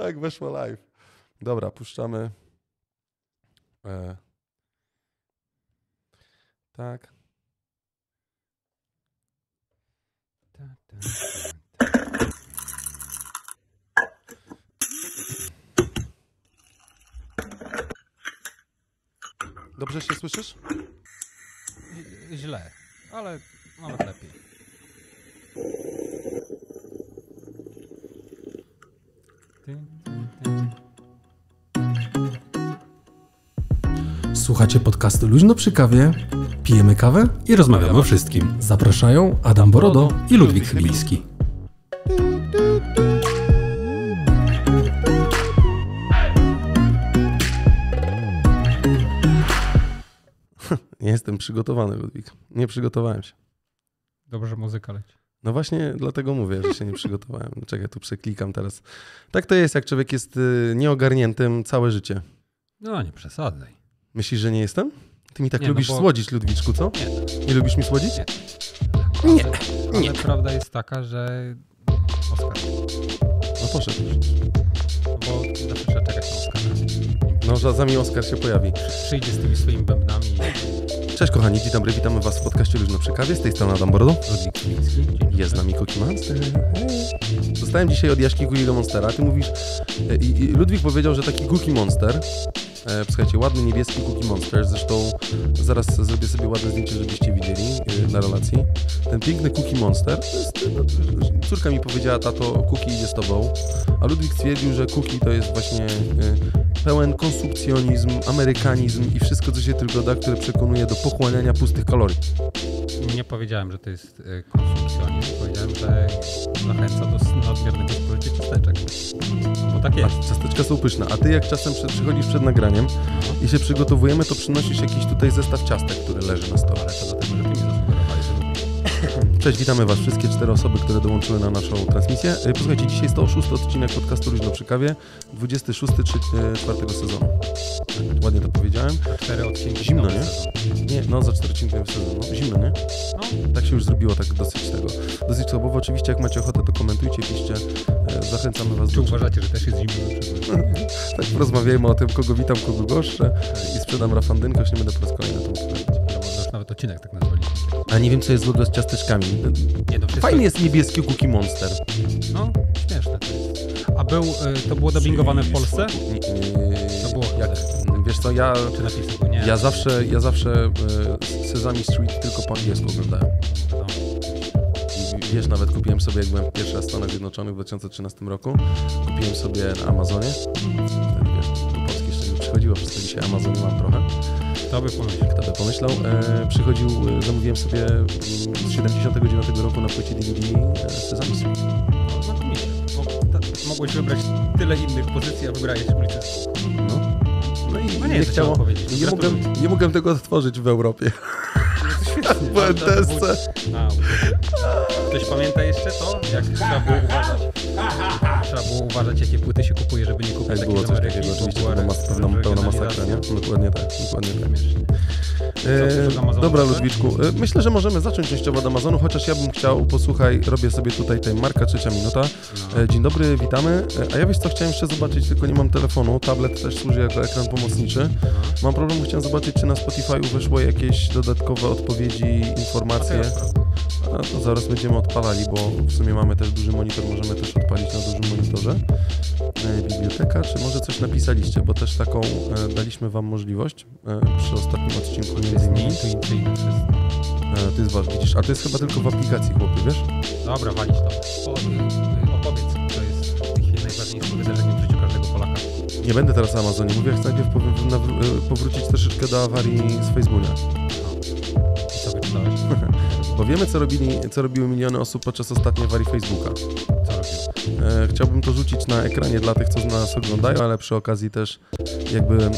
Tak, weszło live. Dobra, puszczamy. E... Tak. Ta, ta, ta, Dobrze się słyszysz? Źle, ale ale lepiej. Słuchacie podcastu Luźno przy kawie, pijemy kawę i rozmawiamy o wszystkim. Zapraszają Adam Borodo i Ludwik Chybiński. Nie jestem przygotowany, Ludwik. Nie przygotowałem się. Dobrze muzyka leci. No właśnie dlatego mówię, że się nie przygotowałem. Czekaj, tu przeklikam teraz. Tak to jest, jak człowiek jest y, nieogarniętym całe życie. No nie przesadzaj. Myślisz, że nie jestem? Ty mi tak nie, no lubisz no bo... słodzić, Ludwiczku, co? Nie. Nie lubisz mi słodzić? Nie. Nie. Ale, nie. prawda jest taka, że... Oskar. No poszedł już. Bo zawsze trzeba czekać na Oskara. No, za, za mi Oskar się pojawi. Przyjdzie z tymi swoimi bębnami Cześć kochani, dzień dobry, witamy was w podcaście Luźno przy kawie. Z tej strony Adam Bordo. Jest z nami Cookie Monster. Dostałem dzisiaj od Jaśki Guli do Monstera. Ty mówisz... E, I, i Ludwik powiedział, że taki Cookie Monster E, słuchajcie, ładny niebieski Cookie Monster, zresztą zaraz zrobię sobie ładne zdjęcie, żebyście widzieli e, na relacji. Ten piękny Cookie Monster, to jest, e, no, córka mi powiedziała, tato, Cookie idzie z tobą, a Ludwik stwierdził, że Cookie to jest właśnie... E, pełen konsumpcjonizm, amerykanizm i wszystko, co się tylko da, które przekonuje do pochłaniania pustych kalorii. Nie powiedziałem, że to jest e, konsumpcjonizm, powiedziałem, że zachęca do nadmiernego spożycia ciasteczek. Bo tak jest. A, ciasteczka są pyszne, a ty jak czasem przychodzisz przed nagraniem no. i się przygotowujemy, to przynosisz jakiś tutaj zestaw ciastek, który leży na stole. Ale to dlatego, że ty mi zasłuchałeś. Cześć, witamy Was wszystkie cztery osoby, które dołączyły na naszą transmisję. Y, posłuchajcie, dzisiaj 106 odcinek podcastu Luźno przy kawie, 26 y, czwartego sezonu. Tak, ładnie to powiedziałem. Cztery odcinki. Zimno, nie? Nie, no za cztery odcinki sezonu. No, zimno, nie? No. Tak się już zrobiło, tak dosyć tego. Dosyć słabo, Oczywiście jak macie ochotę, to komentujcie, piszcie. Y, zachęcamy Was Czy do... Czy uważacie, że też jest zimno? tak, rozmawiajmy o tym, kogo witam, kogo gorsze tak. i sprzedam rafandynkę, już nie będę po raz kolejny to mówić. No, nawet odcinek tak nazwaliśmy. A nie wiem, co jest złego z ciasteczkami. Nie, no, Fajny jest niebieski Cookie Monster. No, śmieszne to A był, y, to było dubbingowane w Polsce? Nie, to było jak, Wiesz co, ja, Czy napisy, nie? ja zawsze, ja zawsze y, Sesame Street tylko po angielsku oglądałem. No. wiesz, nawet kupiłem sobie, jak byłem pierwszy raz w Stanach Zjednoczonych w 2013 roku, kupiłem sobie na Amazonie. Wtedy, wiesz, po jeszcze nie przychodziło, przez to dzisiaj Amazonie mam trochę kto by pomyślał? Kto by pomyślał? E, przychodził, e, zamówiłem sobie mm, z 79 roku na płycie DVD e, No, znakomicie. Bo ta, mogłeś wybrać tyle innych pozycji, a wybrałeś ulicę. No. No i no nie, nie chciało. Nie mogłem, nie mogłem tego odtworzyć w Europie. No w Byłem Ktoś pamięta jeszcze to? Jak trzeba było uważać? trzeba było uważać, jakie płyty się kupuje, żeby nie kupić tak było coś takiego, oczywiście to mas pewna, pełna masakra, nie? Dokładnie tak, dokładnie tak. E, dobra Ludwiczku, e, myślę, że możemy zacząć częściowo od Amazonu, chociaż ja bym chciał, posłuchaj, robię sobie tutaj tej marka, trzecia minuta. No. E, dzień dobry, witamy. E, a ja wiesz co, chciałem jeszcze zobaczyć, tylko nie mam telefonu, tablet też służy jako ekran pomocniczy. Mhm. Mam problem, chciałem zobaczyć, czy na Spotify wyszło jakieś dodatkowe odpowiedzi, informacje. A to zaraz będziemy odpalali, bo w sumie mamy też duży monitor, możemy też odpalić na dużym monitorze monitorze e, biblioteka, czy może coś napisaliście, bo też taką e, daliśmy wam możliwość e, przy ostatnim odcinku to jest To jest ważne, widzisz, a to jest chyba tylko w aplikacji, chłopie, wiesz? Dobra, walić to. Y, opowiedz, co jest w tej chwili najważniejszym wydarzeniem w życiu każdego Polaka. Nie będę teraz na Amazonie mówił, chcę najpierw powrócić troszeczkę do awarii z Facebooka. No. I co bo wiemy, co, robili, co robiły miliony osób podczas ostatniej awarii Facebooka. E, chciałbym to rzucić na ekranie dla tych, co nas oglądają, ale przy okazji też jakby e,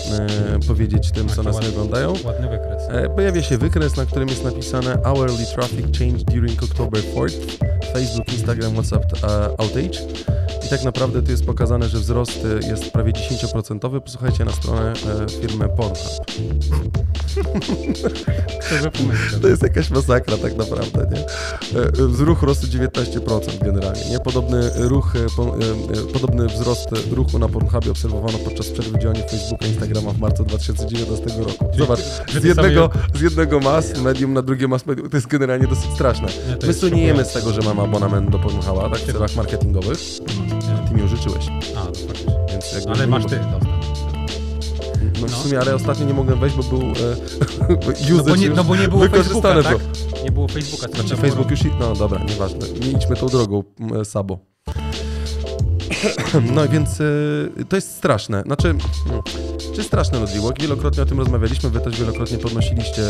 powiedzieć tym, co nas nie oglądają. Ładny wykres. E, pojawia się wykres, na którym jest napisane Hourly Traffic Change During October 4th, Facebook, Instagram, WhatsApp Outage tak naprawdę tu jest pokazane, że wzrost y, jest prawie 10%. Posłuchajcie na stronę e, firmy Pornhub. to jest jakaś masakra tak naprawdę, nie? Ruch rosł 19% generalnie. Nie? Podobny, ruch, e, e, podobny wzrost ruchu na Pornhubie obserwowano podczas przerwy działania Facebooka i Instagrama w marcu 2019 roku. Zobacz, z jednego, z jednego mass medium na drugie mass medium. To jest generalnie dosyć straszne. My słyniemy z tego, że mamy abonament do Pornhuba, tak, w celach marketingowych. Mhm ty mi użyczyłeś. A, Więc jakby ale masz ty dostęp. No, w no. sumie, ale ostatnio nie mogłem wejść, bo był e, no, bo nie, no bo nie było Facebooka, tak? To. Nie było Facebooka. znaczy Facebook było... już... No dobra, nieważne. Nie idźmy tą drogą, e, Sabo. No więc e, to jest straszne. Znaczy, czy hmm, straszne Ludwiłok? Wielokrotnie o tym rozmawialiśmy, wy też wielokrotnie podnosiliście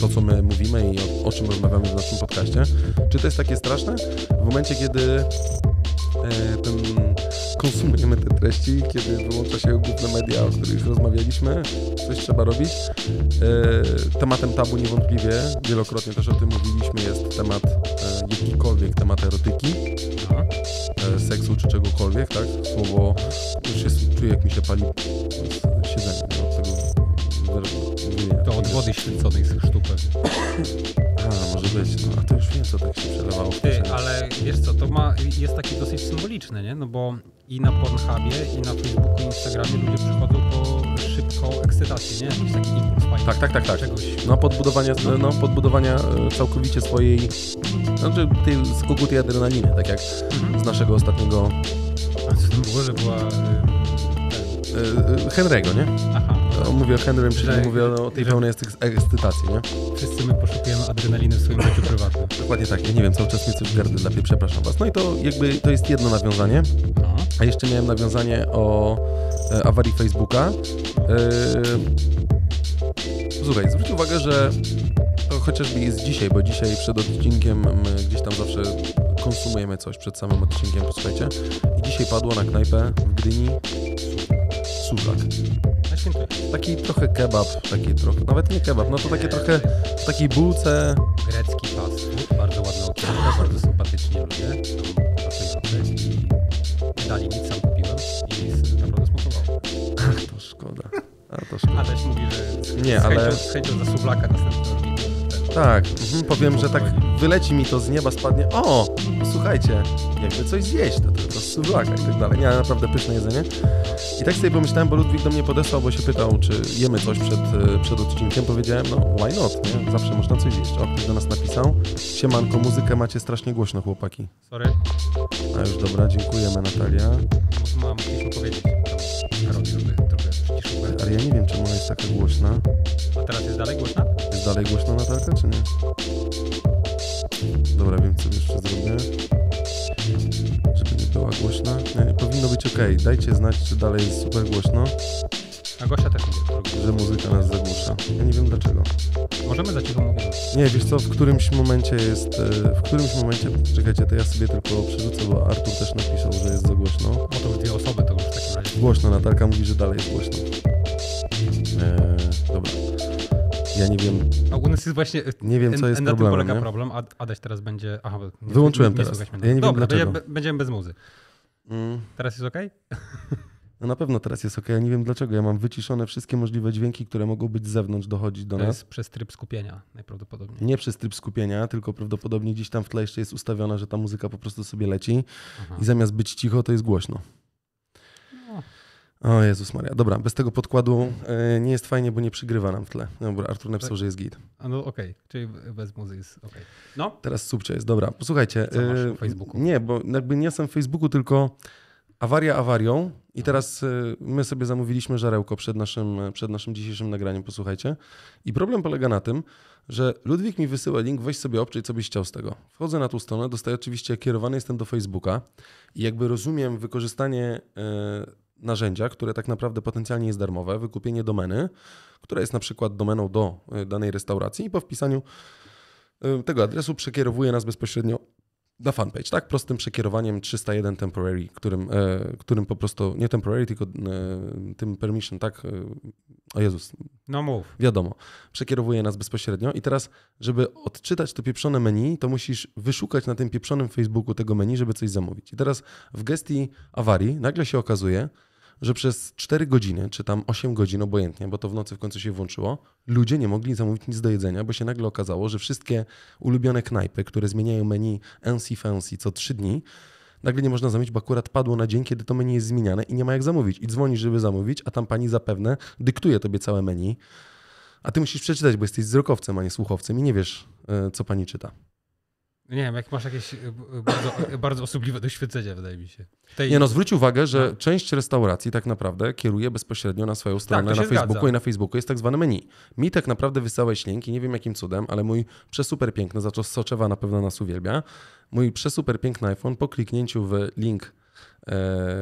to, co my mówimy i o, o czym rozmawiamy w naszym podcaście. Czy to jest takie straszne? W momencie, kiedy E, ten, konsumujemy te treści, kiedy wyłącza się główne media, o których już rozmawialiśmy, coś trzeba robić. E, tematem tabu niewątpliwie, wielokrotnie też o tym mówiliśmy, jest temat e, jakikolwiek temat erotyki, seksu czy czegokolwiek, tak? Słowo już jest, czuję jak mi się pali siedzenie od tego wyrażenia nie. To od wody święconej z chrztu pewnie. A, może być. No, a to już wiem, co tak się przelewało. Ty, ale wiesz co, to ma, jest takie dosyć symboliczne, nie? No bo i na Pornhubie, i na Facebooku, i Instagramie ludzie przychodzą po szybką ekscytację, nie? Jakiś taki impuls fajny. Tak, tak, tak, tak. Czegoś. No, podbudowania, no, no, podbudowania e, całkowicie swojej, znaczy tej skoku tej adrenaliny, tak jak mhm. z naszego ostatniego... A co to było, że była... E, E, e, Henry'ego, nie? Aha. No, mówię o Henrym, czyli że, mówię o no, tej że... pełnej ekscytacji, nie? Wszyscy my poszukujemy adrenaliny w swoim życiu prywatnym. Dokładnie tak, ja nie wiem, cały czas mi coś gardy lapie, przepraszam was. No i to jakby, to jest jedno nawiązanie, Aha. a jeszcze miałem nawiązanie o e, awarii Facebooka. E, słuchaj, zwróć uwagę, że to chociażby jest dzisiaj, bo dzisiaj przed odcinkiem my gdzieś tam zawsze konsumujemy coś przed samym odcinkiem, posłuchajcie. I dzisiaj padło na knajpę w Gdyni suwak. taki trochę kebab, taki trochę, nawet nie kebab, no to takie trochę w takiej bułce. Grecki fast food, bardzo ładny okienko, bardzo sympatycznie ludzie, i dali mi, sam kupiłem i naprawdę smakowało. to szkoda, a to szkoda. Aleś mówi, że nie, z ale... chęcią, z chęcią za suwlaka następnego tak, mhm, powiem, że tak wyleci mi to z nieba, spadnie. O, słuchajcie, jakby coś zjeść do to suwaka i tak dalej. Miałem naprawdę pyszne jedzenie. I tak sobie pomyślałem, bo Ludwik do mnie podesłał, bo się pytał, czy jemy coś przed, e, przed odcinkiem. Powiedziałem, no why not, nie? Zawsze można coś jeść. O, ktoś do nas napisał. Siemanko, muzykę macie strasznie głośno, chłopaki. Sorry. A już dobra, dziękujemy Natalia. Mam coś powiedzieć. Ale ja nie wiem, czemu ona jest taka głośna. A teraz jest dalej głośna? Jest dalej głośna Natalka, czy nie? Dobra, wiem co jeszcze zrobię była głośna. E, powinno być ok. Dajcie znać, czy dalej jest super głośno. A Gosia też mówi, że muzyka nas zagłusza. Ja nie wiem dlaczego. Możemy za cicho mówić. Nie, wiesz co, w którymś momencie jest, e, w którymś momencie, czekajcie, to ja sobie tylko przerzucę, bo Artur też napisał, że jest za głośno. No to dwie osoby, to już w takim razie. Głośno, Natalka mówi, że dalej jest głośno. Eee, dobra. Ja nie wiem. Ogólnie jest właśnie. E, nie wiem, co jest na problemem. Na tym polega problem. Adaś teraz będzie. Aha, nie, Wyłączyłem nie, nie teraz. Ja nie Dobra, wiem dlaczego. będziemy bez muzy. Mm. Teraz jest OK? No na pewno teraz jest OK. Ja nie wiem dlaczego. Ja mam wyciszone wszystkie możliwe dźwięki, które mogą być z zewnątrz, dochodzić do to nas. To jest przez tryb skupienia najprawdopodobniej. Nie przez tryb skupienia, tylko prawdopodobnie gdzieś tam w tle jeszcze jest ustawiona, że ta muzyka po prostu sobie leci Aha. i zamiast być cicho, to jest głośno. O Jezus Maria, dobra, bez tego podkładu e, nie jest fajnie, bo nie przygrywa nam tle. No dobra, Artur napisał, tak. że jest git. A no okej, okay. czyli bez muzy jest okej. Okay. No. Teraz subcie jest, dobra. Posłuchajcie. Co masz e, Facebooku? nie, bo jakby nie jestem w Facebooku, tylko awaria awarią i no. teraz e, my sobie zamówiliśmy żarełko przed naszym, przed naszym dzisiejszym nagraniem, posłuchajcie. I problem polega na tym, że Ludwik mi wysyła link, weź sobie obczyj, co byś chciał z tego. Wchodzę na tą stronę, dostaję oczywiście, kierowany jestem do Facebooka i jakby rozumiem wykorzystanie narzędzia, które tak naprawdę potencjalnie jest darmowe, wykupienie domeny, która jest na przykład domeną do y, danej restauracji i po wpisaniu y, tego adresu przekierowuje nas bezpośrednio na fanpage, tak? Prostym przekierowaniem 301 temporary, którym, e, którym po prostu, nie temporary, tylko e, tym permission, tak? E, o Jezus. No mów. Wiadomo. Przekierowuje nas bezpośrednio i teraz, żeby odczytać to pieprzone menu, to musisz wyszukać na tym pieprzonym Facebooku tego menu, żeby coś zamówić. I teraz w gestii awarii nagle się okazuje, że przez 4 godziny, czy tam 8 godzin, obojętnie, bo to w nocy w końcu się włączyło, ludzie nie mogli zamówić nic do jedzenia, bo się nagle okazało, że wszystkie ulubione knajpy, które zmieniają menu NC Fancy co 3 dni, nagle nie można zamówić, bo akurat padło na dzień, kiedy to menu jest zmieniane i nie ma jak zamówić. I dzwoni, żeby zamówić, a tam pani zapewne dyktuje tobie całe menu, a ty musisz przeczytać, bo jesteś wzrokowcem, a nie słuchowcem i nie wiesz, e, co pani czyta. Nie wiem, jak masz jakieś e, e, bardzo, e, bardzo osobliwe doświadczenia, wydaje mi się. Tej... Nie no, zwróć uwagę, że tak. część restauracji tak naprawdę kieruje bezpośrednio na swoją tak, stronę tak, na Facebooku zgadza. i na Facebooku jest tak zwane menu. Mi tak naprawdę wysyłałeś i nie wiem jakim cudem, ale mój przesuper piękny, za co Soczewa na pewno nas uwielbia, mój przesuper piękny iPhone po kliknięciu w link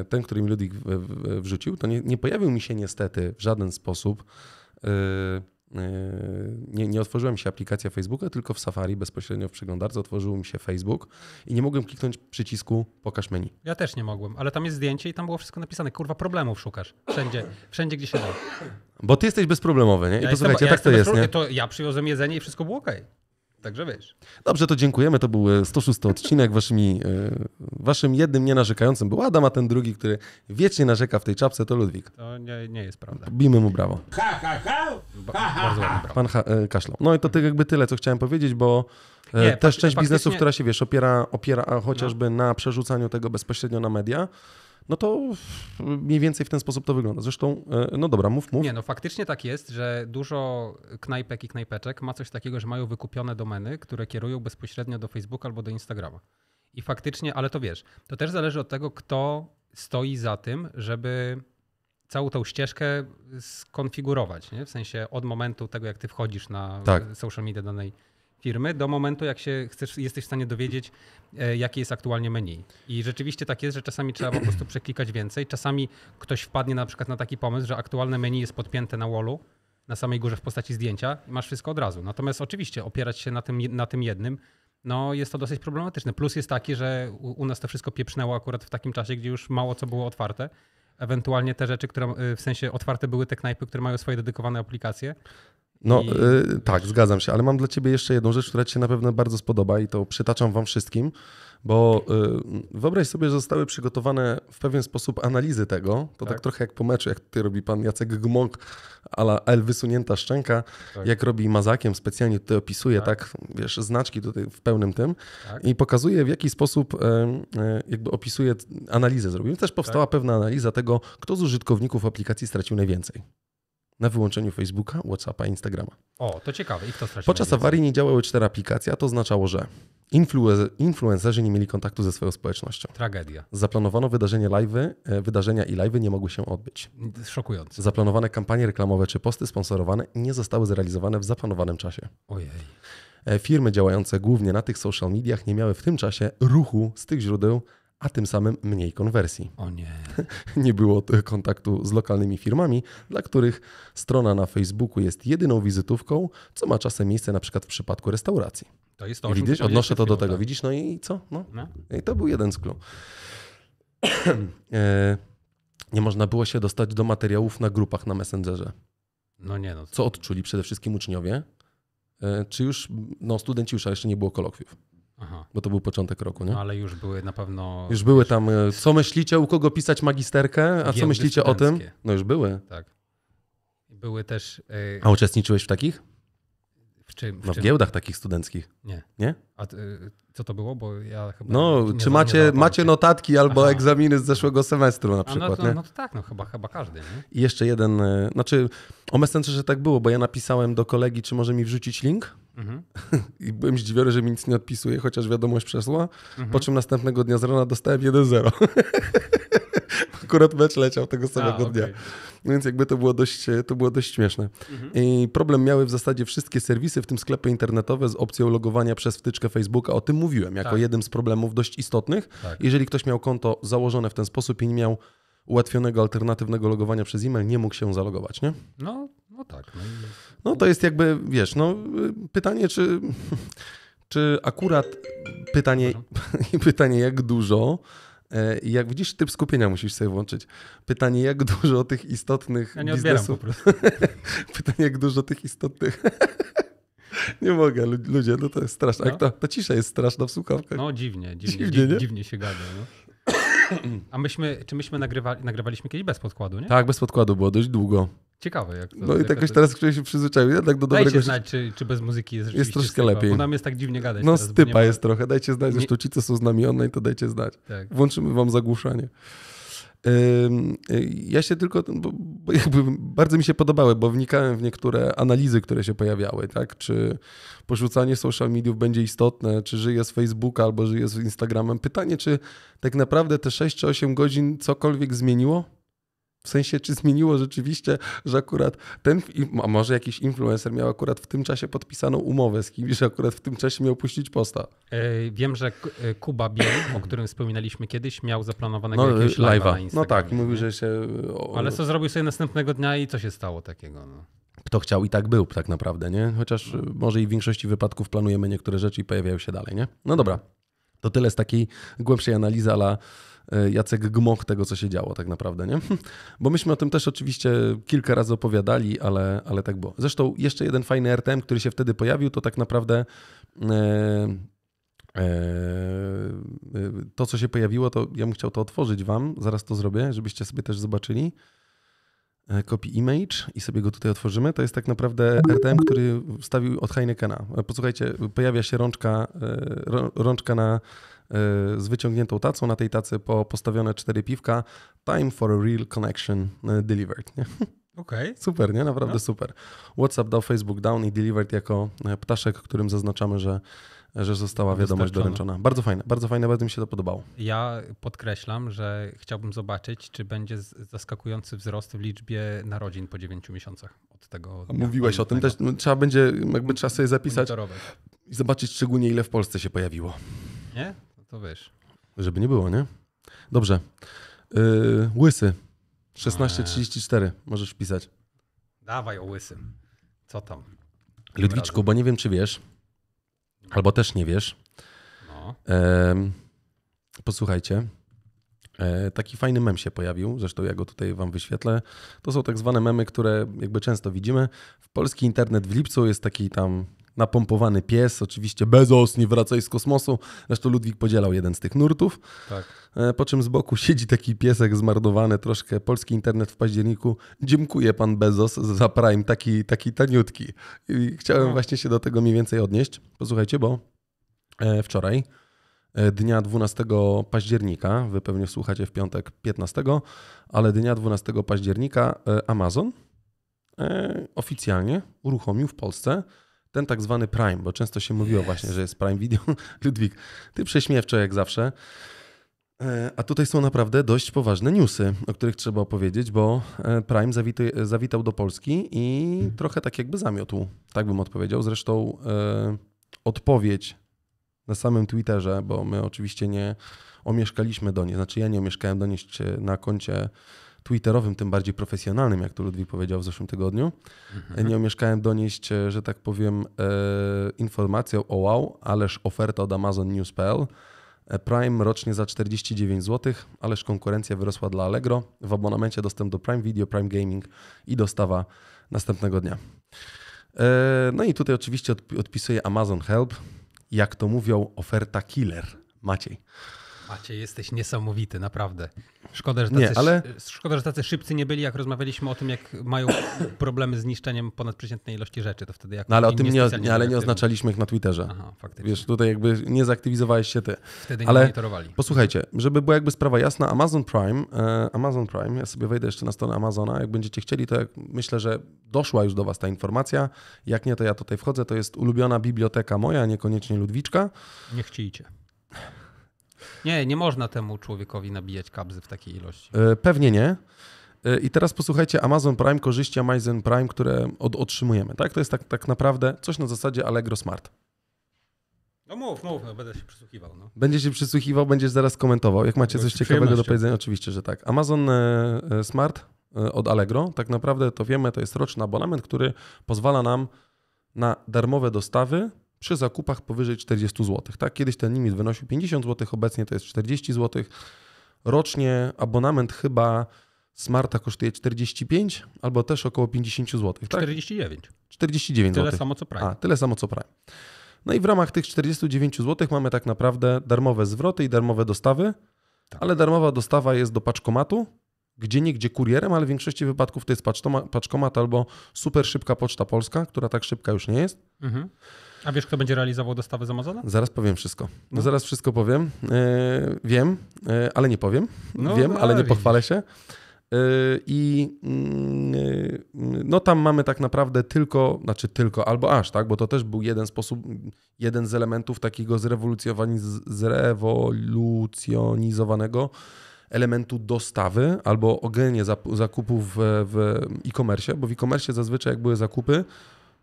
ten, który mi Ludwik wrzucił, to nie, nie pojawił mi się niestety w żaden sposób Yy, nie, nie otworzyła mi się aplikacja Facebooka, tylko w Safari bezpośrednio w przeglądarce otworzył mi się Facebook i nie mogłem kliknąć przycisku pokaż menu. Ja też nie mogłem, ale tam jest zdjęcie i tam było wszystko napisane. Kurwa, problemów szukasz. Wszędzie, wszędzie gdzie się da. Bo ty jesteś bezproblemowy, nie? I ja posłuchajcie, ja tak to jest, nie? To ja przywiozłem jedzenie i wszystko było okej. Okay. Także wiesz. Dobrze, to dziękujemy. To był 106 e, odcinek. Waszymi, e, waszym jednym nienarzekającym był Adam, a ten drugi, który wiecznie narzeka w tej czapce, to Ludwik. To nie, nie jest prawda. Bimy mu brawo. Ha, ha, ha! Ha bardzo ładnie brawo. Pan ha, e, kaszlał. No i to tak jakby tyle, co chciałem powiedzieć, bo nie, też część biznesu, która się, wiesz, opiera, opiera no. chociażby no. na przerzucaniu tego bezpośrednio na media, no to mniej więcej w ten sposób to wygląda. Zresztą, e, no dobra, mów, mów. Nie, no faktycznie tak jest, że dużo knajpek i knajpeczek ma coś takiego, że mają wykupione domeny, które kierują bezpośrednio do Facebooka albo do Instagrama. I faktycznie, ale to wiesz, to też zależy od tego, kto stoi za tym, żeby całą tą ścieżkę skonfigurować, nie? w sensie od momentu tego, jak ty wchodzisz na tak. social media danej firmy do momentu, jak się chcesz, jesteś w stanie dowiedzieć, e, jakie jest aktualnie menu. I rzeczywiście tak jest, że czasami trzeba po prostu przeklikać więcej. Czasami ktoś wpadnie na przykład na taki pomysł, że aktualne menu jest podpięte na wallu, na samej górze w postaci zdjęcia i masz wszystko od razu. Natomiast oczywiście opierać się na tym, na tym jednym, no jest to dosyć problematyczne. Plus jest taki, że u, u nas to wszystko pieprznęło akurat w takim czasie, gdzie już mało co było otwarte ewentualnie te rzeczy, które e, w sensie otwarte były te knajpy, które mają swoje dedykowane aplikacje. No I... Y, tak, zgadzam się, ale mam dla ciebie jeszcze jedną rzecz, która ci się na pewno bardzo spodoba i to przytaczam wam wszystkim, bo y, wyobraź sobie, że zostały przygotowane w pewien sposób analizy tego, to tak, tak trochę jak po meczu, jak tutaj robi pan Jacek Gmok, ale L wysunięta szczęka, tak. jak robi mazakiem, specjalnie tutaj opisuje, tak. tak, wiesz, znaczki tutaj w pełnym tym tak. i pokazuje w jaki sposób e, jakby opisuje, analizę zrobił. Też powstała tak. pewna analiza tego, kto z użytkowników aplikacji stracił najwięcej na wyłączeniu Facebooka, Whatsappa i Instagrama. O, to ciekawe. I kto stracił? Podczas najwięcej? awarii nie działały cztery aplikacje, a to oznaczało, że influencerzy nie mieli kontaktu ze swoją społecznością. Tragedia. Zaplanowano wydarzenie live e, wydarzenia i live nie mogły się odbyć. Szokujące. Zaplanowane kampanie reklamowe czy posty sponsorowane nie zostały zrealizowane w zaplanowanym czasie. Ojej. E, firmy działające głównie na tych social mediach nie miały w tym czasie ruchu z tych źródeł a tym samym mniej konwersji. O nie. nie było kontaktu z lokalnymi firmami, dla których strona na Facebooku jest jedyną wizytówką, co ma czasem miejsce na przykład w przypadku restauracji. To jest to, Widzisz, odnoszę to do tego. Tak. Widzisz, no i co? No. no. I to był jeden z clue. E, nie można było się dostać do materiałów na grupach na Messengerze. No nie, no. Co odczuli przede wszystkim uczniowie, e, czy już, no studenci już, a jeszcze nie było kolokwiów. Aha. Bo to był początek roku, nie? No, ale już były na pewno. Już były tam. E, co myślicie, u kogo pisać magisterkę? A co myślicie o tym? No już były. Tak. Były też. E, A uczestniczyłeś w takich? W czym? W no w czym? giełdach takich studenckich. Nie. Nie? A ty, co to było? Bo ja chyba No, nie czy macie, macie notatki albo Aha. egzaminy z zeszłego semestru na przykład, no to, nie? no to tak, no chyba, chyba każdy, nie? I jeszcze jeden, e, znaczy o Messengerze tak było, bo ja napisałem do kolegi, czy może mi wrzucić link. Mhm. I byłem zdziwiony, że mi nic nie odpisuje, chociaż wiadomość przesła. Mhm. Po czym następnego dnia z rana dostałem 1-0. Akurat mecz leciał tego samego A, dnia. Okay. Więc jakby to było dość, to było dość śmieszne. Mhm. Problem miały w zasadzie wszystkie serwisy, w tym sklepy internetowe z opcją logowania przez wtyczkę Facebooka. O tym mówiłem jako tak. jeden z problemów dość istotnych. Tak. Jeżeli ktoś miał konto założone w ten sposób i nie miał ułatwionego alternatywnego logowania przez e-mail, nie mógł się zalogować, nie? No, no tak. No, no to jest jakby, wiesz, no pytanie, czy, czy akurat pytanie, pytanie jak dużo E, I jak widzisz, typ skupienia musisz sobie włączyć. Pytanie, jak dużo tych istotnych ja nie biznesów... Po Pytanie, jak dużo tych istotnych... nie mogę, ludzie, no to jest straszne. No. Jak ta, ta cisza jest straszna w słuchawkach. No dziwnie, dziwnie, dziwnie, dziwnie się gada. No. A myśmy, czy myśmy nagrywali, nagrywaliśmy kiedyś bez podkładu, nie? Tak, bez podkładu było dość długo. Ciekawe, jak to, No i jakoś tak teraz ktoś się przyzwyczaił. Ja tak do dobrego... Dajcie znać, czy, czy bez muzyki jest Jest troszkę stypa, lepiej. Bo nam jest tak dziwnie gadać. No teraz, stypa ma... jest trochę. Dajcie znać, zresztą ci, co są z nami online, to dajcie znać. Tak. Włączymy wam zagłuszanie. Y, ja się tylko, bo jakby bardzo mi się podobały, bo wnikałem w niektóre analizy, które się pojawiały, tak? Czy porzucanie social mediów będzie istotne, czy żyje z Facebooka albo żyje z Instagramem. Pytanie, czy tak naprawdę te 6 czy 8 godzin cokolwiek zmieniło? W sensie, czy zmieniło rzeczywiście, że akurat ten, a może jakiś influencer miał akurat w tym czasie podpisaną umowę z kimś, że akurat w tym czasie miał puścić posta. E, wiem, że e, Kuba Biel, o którym wspominaliśmy kiedyś, miał zaplanowanego no, jakiegoś e, live'a. no tak, mówił, że się... Ale co zrobił sobie następnego dnia i co się stało takiego? No? kto chciał i tak był tak naprawdę, nie? Chociaż może i w większości wypadków planujemy niektóre rzeczy i pojawiają się dalej, nie? No dobra. To tyle z takiej głębszej analizy, ale E, Jacek Gmoch tego, co się działo tak naprawdę, nie? Bo myśmy o tym też oczywiście kilka razy opowiadali, ale, ale tak było. Zresztą jeszcze jeden fajny RTM, który się wtedy pojawił, to tak naprawdę e, e, to, co się pojawiło, to ja bym chciał to otworzyć wam, zaraz to zrobię, żebyście sobie też zobaczyli. E, copy image i sobie go tutaj otworzymy. To jest tak naprawdę RTM, który wstawił od Heinekena. E, posłuchajcie, pojawia się rączka, e, rączka na, z wyciągniętą tacą, na tej tacy po postawione cztery piwka. Time for a real connection delivered. Nie? Okay. Super, nie? Naprawdę no. super. WhatsApp dał, Facebook down i delivered jako ptaszek, którym zaznaczamy, że że została no, wiadomość no. doręczona. Bardzo fajne, bardzo fajne, bardzo mi się to podobało. Ja podkreślam, że chciałbym zobaczyć, czy będzie zaskakujący wzrost w liczbie narodzin po 9 miesiącach od tego. Mówiłeś o tym, też no, trzeba będzie, jakby trzeba sobie zapisać i zobaczyć szczególnie, ile w Polsce się pojawiło. Nie? To, to wiesz. Żeby nie było, nie? Dobrze. Yy, łysy. 16.34. Możesz pisać. Dawaj o łysym. Co tam? Ludwiczku, bo nie wiem, czy wiesz, Albo też nie wiesz. No. posłuchajcie. E, taki fajny mem się pojawił, zresztą ja go tutaj wam wyświetlę. To są tak zwane memy, które jakby często widzimy. W polski internet w lipcu jest taki tam napompowany pies, oczywiście Bezos, nie wracaj z kosmosu. Zresztą Ludwik podzielał jeden z tych nurtów. Tak. E, po czym z boku siedzi taki piesek zmardowany troszkę. Polski internet w październiku. Dziękuję pan Bezos za Prime, taki, taki taniutki. I chciałem no. właśnie się do tego mniej więcej odnieść. Posłuchajcie, bo e, wczoraj e, dnia 12 października, wy pewnie słuchacie w piątek 15, ale dnia 12 października Amazon oficjalnie uruchomił w Polsce ten tak zwany Prime, bo często się mówiło yes. właśnie, że jest Prime Video. Ludwik, ty prześmiewczo jak zawsze. E, a tutaj są naprawdę dość poważne newsy, o których trzeba opowiedzieć, bo e, Prime zawitał do Polski i mhm. trochę tak jakby zamiotł. Tak bym odpowiedział. Zresztą e, odpowiedź na samym Twitterze, bo my oczywiście nie omieszkaliśmy do niej, znaczy ja nie omieszkałem donieść e, na koncie twitterowym, tym bardziej profesjonalnym, jak to Ludwik powiedział w zeszłym tygodniu. Mhm. Nie omieszkałem donieść, e, że tak powiem, e, informację o wow, ależ oferta od Amazon News.pl. E, Prime rocznie za 49 zł, ależ konkurencja wyrosła dla Allegro. W abonamencie dostęp do Prime Video, Prime Gaming i dostawa następnego dnia. No i tutaj oczywiście odpisuję Amazon Help. Jak to mówią, oferta killer. Maciej. Macie, jesteś niesamowity, naprawdę. Szkoda, że tacy, nie, ale... szkoda, że tacy szybcy nie byli, jak rozmawialiśmy o tym, jak mają problemy z niszczeniem ponadprzeciętnej ilości rzeczy, to wtedy jak. No, ale o tym nie, nie, ale nie oznaczaliśmy ich na Twitterze. Aha, faktycznie. Wiesz, tutaj jakby nie zaktywizowałeś się ty. Wtedy nie ale monitorowali. Posłuchajcie, żeby była jakby sprawa jasna, Amazon Prime, e, Amazon Prime, ja sobie wejdę jeszcze na stronę Amazona, jak będziecie chcieli, to jak myślę, że doszła już do was ta informacja. Jak nie, to ja tutaj wchodzę, to jest ulubiona biblioteka moja, niekoniecznie Ludwiczka. Nie chcijcie. Nie, nie można temu człowiekowi nabijać kabzy w takiej ilości. E, pewnie nie. E, I teraz posłuchajcie Amazon Prime, korzyści Amazon Prime, które od, otrzymujemy. Tak? To jest tak, tak naprawdę coś na zasadzie Allegro Smart. No mów, mów, no, będę się przysłuchiwał. No. Będziesz się przysłuchiwał, będziesz zaraz komentował. Jak macie coś ciekawego do powiedzenia, oczywiście, że tak. Amazon e, Smart od Allegro, tak naprawdę to wiemy, to jest roczny abonament, który pozwala nam na darmowe dostawy przy zakupach powyżej 40 zł. Tak? Kiedyś ten limit wynosił 50 zł, obecnie to jest 40 zł. Rocznie abonament chyba Smarta kosztuje 45 albo też około 50 zł. Tak? 49. 49 tyle zł. Samo co Prime. A, tyle samo co Prime. No i w ramach tych 49 zł mamy tak naprawdę darmowe zwroty i darmowe dostawy, tak. ale darmowa dostawa jest do paczkomatu, gdzie niegdzie kurierem, ale w większości wypadków to jest paczkomat albo super szybka poczta polska, która tak szybka już nie jest. Mhm. A wiesz, kto będzie realizował dostawy z Amazona? Zaraz powiem wszystko. No. Zaraz wszystko powiem. E, wiem, e, ale nie powiem. No, wiem, no, ale nie pochwalę się. E, I mm, no tam mamy tak naprawdę tylko, znaczy tylko albo aż, tak? Bo to też był jeden sposób, jeden z elementów takiego zrewolucjonizowanego elementu dostawy albo ogólnie zakupów w e-commerce, bo w e-commerce zazwyczaj jak były zakupy,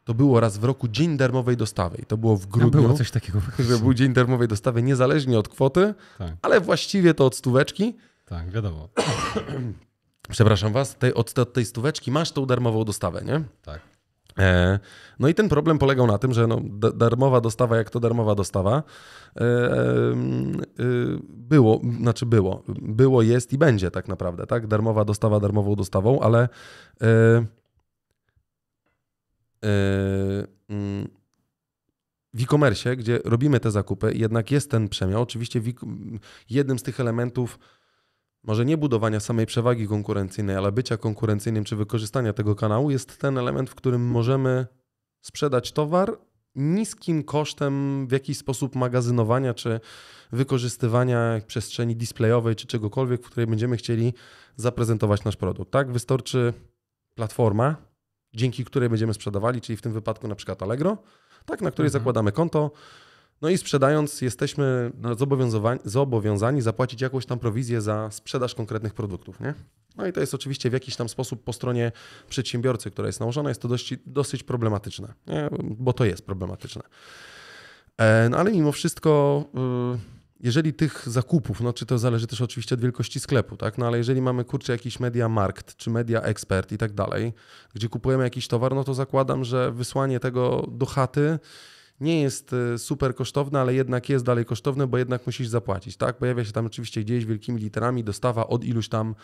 to było raz w roku dzień darmowej dostawy. I to było w grudniu. No było coś takiego. Że był dzień darmowej dostawy, niezależnie od kwoty, tak. ale właściwie to od stóweczki. Tak, wiadomo. Przepraszam was, tej, od, od tej stóweczki masz tą darmową dostawę, nie? Tak. E, no i ten problem polegał na tym, że no, darmowa dostawa, jak to darmowa dostawa, e, e, było, znaczy było, było, jest i będzie tak naprawdę, tak? Darmowa dostawa darmową dostawą, ale e, Y, mm, w e-commerce, gdzie robimy te zakupy, jednak jest ten przemiał. Oczywiście e-, jednym z tych elementów, może nie budowania samej przewagi konkurencyjnej, ale bycia konkurencyjnym czy wykorzystania tego kanału, jest ten element, w którym możemy sprzedać towar niskim kosztem w jakiś sposób magazynowania czy wykorzystywania przestrzeni displayowej czy czegokolwiek, w której będziemy chcieli zaprezentować nasz produkt. Tak, wystarczy platforma, dzięki której będziemy sprzedawali, czyli w tym wypadku na przykład Allegro, tak, na której mhm. zakładamy konto. No i sprzedając, jesteśmy no, zobowiązani zapłacić jakąś tam prowizję za sprzedaż konkretnych produktów. Nie? No i to jest oczywiście w jakiś tam sposób po stronie przedsiębiorcy, która jest nałożona, jest to dość, dosyć problematyczne, nie? bo to jest problematyczne. E, no ale mimo wszystko y, jeżeli tych zakupów, no czy to zależy też oczywiście od wielkości sklepu, tak? No ale jeżeli mamy kurczę jakiś media markt, czy media ekspert i tak dalej, gdzie kupujemy jakiś towar, no to zakładam, że wysłanie tego do chaty nie jest e, super kosztowne, ale jednak jest dalej kosztowne, bo jednak musisz zapłacić, tak? Pojawia się tam oczywiście gdzieś wielkimi literami dostawa od iluś tam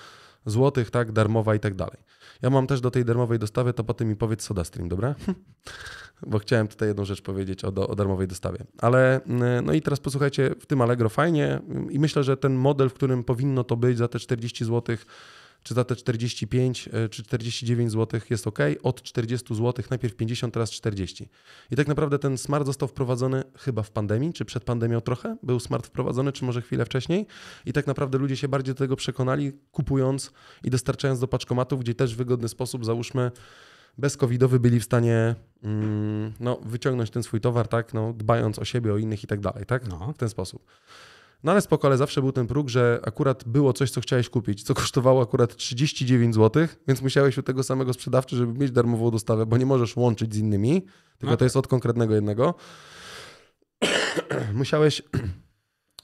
złotych, tak, darmowa i tak dalej. Ja mam też do tej darmowej dostawy, to potem mi powiedz SodaStream, dobra? Bo chciałem tutaj jedną rzecz powiedzieć o, o darmowej dostawie. Ale mm, no i teraz posłuchajcie, w tym Allegro fajnie i myślę, że ten model, w którym powinno to być za te 40 złotych czy za te 45 e, czy 49 zł jest ok, od 40 zł, najpierw 50, teraz 40. I tak naprawdę ten smart został wprowadzony chyba w pandemii, czy przed pandemią trochę był smart wprowadzony, czy może chwilę wcześniej. I tak naprawdę ludzie się bardziej do tego przekonali, kupując i dostarczając do paczkomatów, gdzie też w wygodny sposób, załóżmy, bezcovidowy byli w stanie mm, no, wyciągnąć ten swój towar, tak, no, dbając o siebie, o innych i tak dalej, tak? No. W ten sposób. No ale spoko, ale zawsze był ten próg, że akurat było coś, co chciałeś kupić, co kosztowało akurat 39 zł, więc musiałeś u tego samego sprzedawcy, żeby mieć darmową dostawę, bo nie możesz łączyć z innymi, tylko no to jest tak. od konkretnego jednego. musiałeś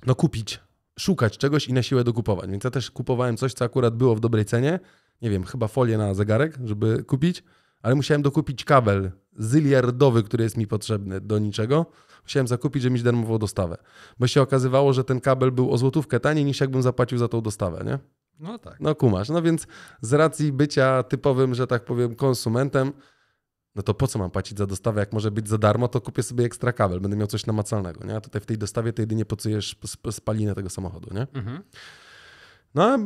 no kupić, szukać czegoś i na siłę dokupować. Więc ja też kupowałem coś, co akurat było w dobrej cenie. Nie wiem, chyba folię na zegarek, żeby kupić ale musiałem dokupić kabel zyliardowy, który jest mi potrzebny do niczego. Musiałem zakupić, żeby mieć darmową dostawę. Bo się okazywało, że ten kabel był o złotówkę taniej niż jakbym zapłacił za tą dostawę, nie? No tak. No kumasz. No więc z racji bycia typowym, że tak powiem, konsumentem, no to po co mam płacić za dostawę, jak może być za darmo, to kupię sobie ekstra kabel, będę miał coś namacalnego, nie? A tutaj w tej dostawie to jedynie pocujesz spalinę tego samochodu, nie? Mhm. No a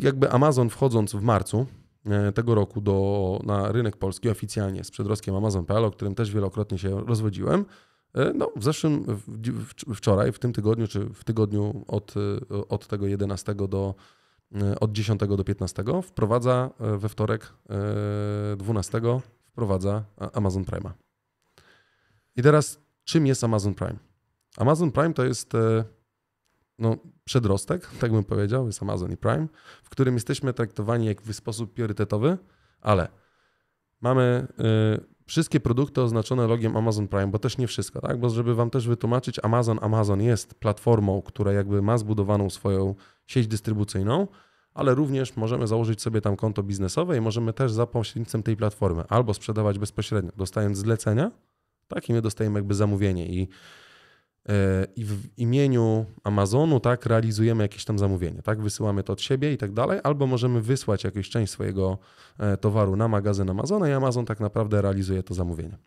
jakby Amazon wchodząc w marcu, E, tego roku do, na rynek polski oficjalnie z przedroskiem Amazon.pl, o którym też wielokrotnie się rozwodziłem. E, no, w zeszłym, wczoraj, w tym tygodniu, czy w tygodniu od, e, od tego 11 do od 10 do 15 wprowadza we wtorek 12 wprowadza Amazon Prime. I teraz czym jest Amazon Prime? Amazon Prime to jest no, przedrostek, tak bym powiedział, jest Amazon i Prime, w którym jesteśmy traktowani jak w sposób priorytetowy, ale mamy y, wszystkie produkty oznaczone logiem Amazon Prime, bo też nie wszystko, tak? Bo żeby wam też wytłumaczyć, Amazon, Amazon jest platformą, która jakby ma zbudowaną swoją sieć dystrybucyjną, ale również możemy założyć sobie tam konto biznesowe i możemy też za pośrednictwem tej platformy albo sprzedawać bezpośrednio, dostając zlecenia, tak i my dostajemy jakby zamówienie i E, i w imieniu Amazonu tak, realizujemy jakieś tam zamówienie, tak, wysyłamy to od siebie i tak dalej, albo możemy wysłać jakąś część swojego e, towaru na magazyn Amazona i Amazon tak naprawdę realizuje to zamówienie.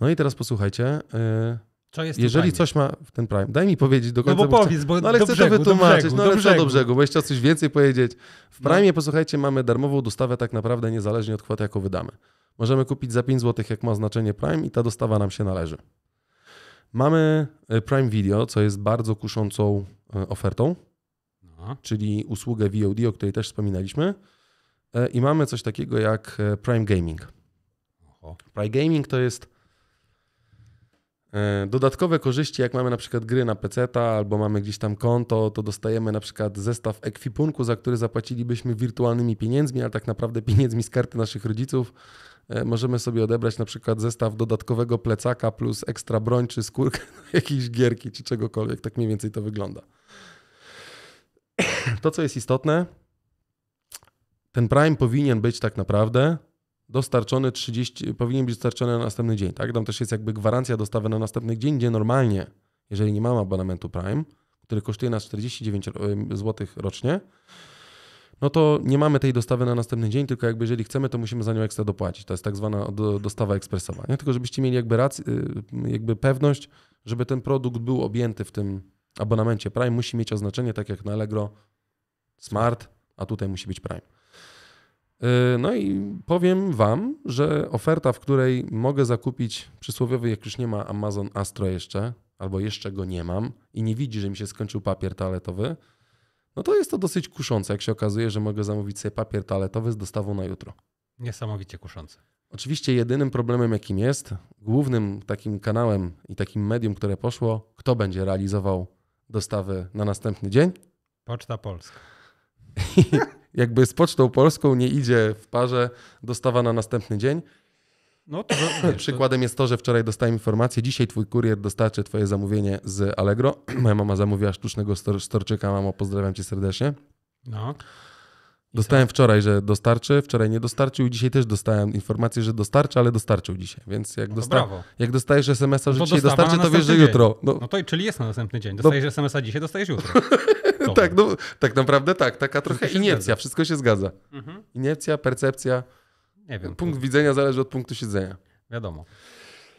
No i teraz posłuchajcie. E, co jest Jeżeli coś ma w ten Prime, daj mi powiedzieć do no końca. No bo powiedz, bo no ale do chcę brzegu, to wytłumaczyć, do brzegu, no ale do co do brzegu, bo jeszcze coś więcej powiedzieć. W no. Prime, no. posłuchajcie, mamy darmową dostawę tak naprawdę niezależnie od kwoty, jaką wydamy. Możemy kupić za 5 zł, jak ma znaczenie Prime i ta dostawa nam się należy. Mamy e, Prime Video, co jest bardzo kuszącą e, ofertą, Aha. No. czyli usługę VOD, o której też wspominaliśmy. E, I mamy coś takiego jak Prime Gaming. Oho. Prime Gaming to jest dodatkowe korzyści, jak mamy na przykład gry na PC albo mamy gdzieś tam konto, to dostajemy na przykład zestaw ekwipunku, za który zapłacilibyśmy wirtualnymi pieniędzmi, ale tak naprawdę pieniędzmi z karty naszych rodziców E, możemy sobie odebrać na przykład zestaw dodatkowego plecaka plus ekstra broń czy skórkę, jakiejś gierki czy czegokolwiek. Tak mniej więcej to wygląda. To, co jest istotne, ten Prime powinien być tak naprawdę dostarczony 30, powinien być dostarczony na następny dzień, tak? Tam też jest jakby gwarancja dostawy na następny dzień, gdzie normalnie, jeżeli nie mamy abonamentu Prime, który kosztuje nas 49 e, zł rocznie, no to nie mamy tej dostawy na następny dzień, tylko jakby jeżeli chcemy, to musimy za nią ekstra dopłacić. To jest tak zwana do, dostawa ekspresowa. Nie? Tylko żebyście mieli jakby, rac- y, jakby pewność, żeby ten produkt był objęty w tym abonamencie Prime, musi mieć oznaczenie tak jak na Allegro Smart, a tutaj musi być Prime. Y, no i powiem Wam, że oferta, w której mogę zakupić przysłowiowy, jak już nie ma Amazon Astro jeszcze, albo jeszcze go nie mam i nie widzi, że mi się skończył papier toaletowy, no to jest to dosyć kuszące, jak się okazuje, że mogę zamówić sobie papier toaletowy z dostawą na jutro. Niesamowicie kuszące. Oczywiście jedynym problemem, jakim jest, głównym takim kanałem i takim medium, które poszło, kto będzie realizował dostawy na następny dzień? Poczta Polska. jakby z Pocztą Polską nie idzie w parze dostawa na następny dzień. No to, wiesz, Przykładem to... jest to, że wczoraj dostałem informację, dzisiaj twój kurier dostarczy twoje zamówienie z Allegro. Moja mama zamówiła sztucznego stor storczyka, mamo, pozdrawiam cię serdecznie. No. dostałem co? wczoraj, że dostarczy, wczoraj nie dostarczył i dzisiaj też dostałem informację, że dostarczy, ale dostarczył dzisiaj, więc jak, no dosta jak dostajesz SMS-a, że no dzisiaj dostarczy, to wiesz, że jutro. No. no to i czyli jest na następny dzień, no. dostajesz no. SMS-a dzisiaj, dostajesz jutro. tak, no, tak naprawdę tak, taka trochę inercja, wszystko się zgadza. Mhm. Inercja, percepcja. Nie wiem. Punkt to... widzenia zależy od punktu siedzenia. Wiadomo.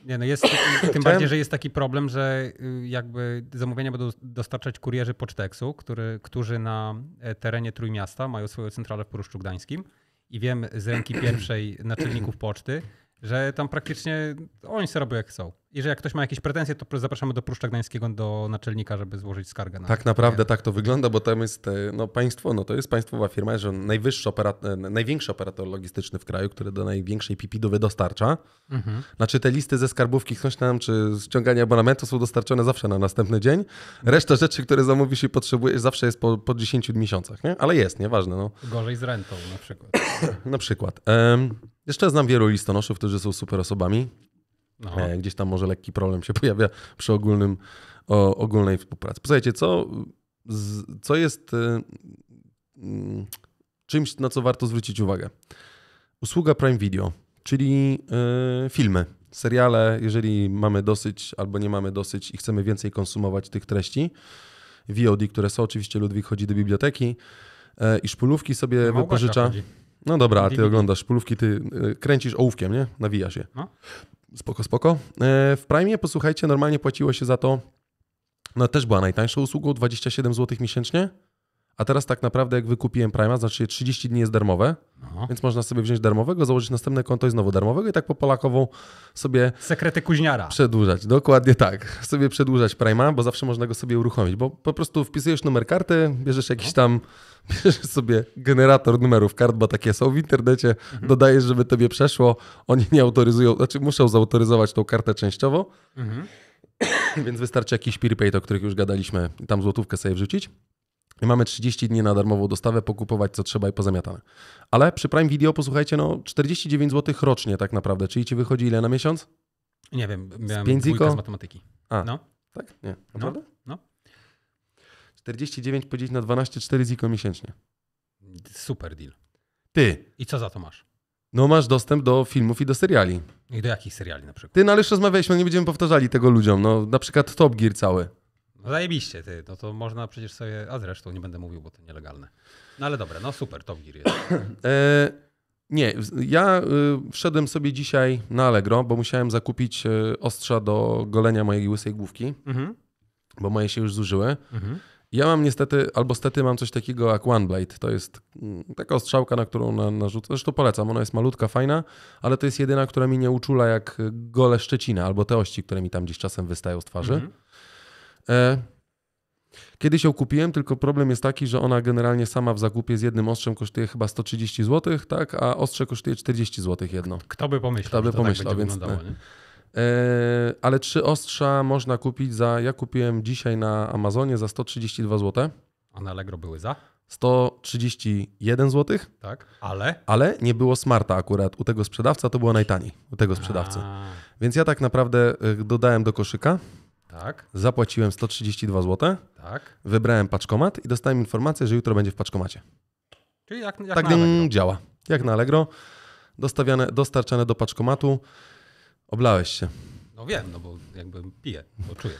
Nie, no jest, tym bardziej, że jest taki problem, że y, jakby zamówienia będą dostarczać kurierzy poczteksu, który, którzy na e, terenie Trójmiasta mają swoją centralę w Poruszczu Gdańskim i wiem z ręki pierwszej naczelników poczty, że tam praktycznie oni sobie robią jak chcą jeżeli jak ktoś ma jakieś pretensje, to zapraszamy do Pruszcza Gdańskiego, do naczelnika, żeby złożyć skargę. Na tak naprawdę tak to wygląda, bo tam jest e, no, państwo, no to jest państwowa firma, że najwyższy operator, e, największy operator logistyczny w kraju, który do największej pipidowy dostarcza. Mhm. Znaczy te listy ze skarbówki ktoś tam, czy ściąganie abonamentu są dostarczone zawsze na następny dzień. Reszta rzeczy, które zamówisz i potrzebujesz zawsze jest po, po 10 miesiącach, nie? Ale jest, nieważne. No. Gorzej z rentą na przykład. na przykład. Um, jeszcze znam wielu listonoszów, którzy są super osobami. No. E, gdzieś tam może lekki problem się pojawia przy ogólnym, o, ogólnej współpracy. Posłuchajcie, co, co jest y, y, czymś, na co warto zwrócić uwagę? Usługa Prime Video, czyli y, filmy, seriale. Jeżeli mamy dosyć albo nie mamy dosyć i chcemy więcej konsumować tych treści, VOD, które są, oczywiście Ludwik chodzi do biblioteki e, i szpulówki sobie Małgosia no, wypożycza. Chodzi. No dobra, a ty oglądasz szpulówki, ty y, kręcisz ołówkiem, nie? Nawijasz je. No. Spoko, spoko. E, w Prime, posłuchajcie, normalnie płaciło się za to. No też była najtańszą usługą, 27 zł miesięcznie. A teraz tak naprawdę jak wykupiłem Prima, znaczy 30 dni jest darmowe, no. więc można sobie wziąć darmowego, założyć następne konto i znowu darmowego i tak po Polakową sobie... Sekrety kuźniara. Przedłużać, dokładnie tak. Sobie przedłużać Prima, bo zawsze można go sobie uruchomić, bo po prostu wpisujesz numer karty, bierzesz jakiś no. tam, bierzesz sobie generator numerów kart, bo takie są w internecie, mhm. dodajesz, żeby tobie przeszło, oni nie autoryzują, znaczy muszą zautoryzować tą kartę częściowo, mhm. więc wystarczy jakiś prepaid, o których już gadaliśmy, tam złotówkę sobie wrzucić. Mamy 30 dni na darmową dostawę, pokupować co trzeba i pozamiatane. Ale przy Prime Video, posłuchajcie, no 49 zł rocznie tak naprawdę, czyli ci wychodzi ile na miesiąc? Nie wiem, miałem z, z matematyki. A, no. tak? Nie, no, naprawdę? No, no. 49 podzielić na 12, 4 ziko miesięcznie. Super deal. Ty. I co za to masz? No masz dostęp do filmów i do seriali. I do jakich seriali na przykład? Ty, no ale już rozmawialiśmy, nie będziemy powtarzali tego ludziom. No na przykład Top Gear cały. No zajebiście, ty. No to można przecież sobie... A zresztą nie będę mówił, bo to nielegalne. No ale dobra, no super, Top Gear jest. e, nie, ja y, wszedłem sobie dzisiaj na Allegro, bo musiałem zakupić y, ostrza do golenia mojej łysej główki, mhm. bo moje się już zużyły. Mhm. Ja mam niestety, albo stety mam coś takiego jak One Blade. To jest mm, taka ostrzałka, na którą na, narzucę. Zresztą polecam, ona jest malutka, fajna, ale to jest jedyna, która mi nie uczula jak gole Szczecina albo te ości, które mi tam gdzieś czasem wystają z twarzy. Mm -hmm. E, Kiedyś ją kupiłem, tylko problem jest taki, że ona generalnie sama w zakupie z jednym ostrzem kosztuje chyba 130 zł, tak, a ostrze kosztuje 40 zł jedno. Kto by pomyślał? Kto by tak pomyślał, tak więc. E, ale trzy ostrza można kupić za. Ja kupiłem dzisiaj na Amazonie za 132 zł. A na Allegro były za? 131 zł. Tak, ale. Ale nie było smarta akurat. U tego sprzedawca to było najtaniej. U tego sprzedawcy. A. Więc ja tak naprawdę e, dodałem do koszyka tak. Zapłaciłem 132 zł. Tak. Wybrałem paczkomat i dostałem informację, że jutro będzie w paczkomacie. Czyli jak, jak tak na Allegro. Mm, działa. Jak na Allegro. Dostawiane, dostarczane do paczkomatu. Oblałeś się. No wiem, no bo jakby piję, bo czuję.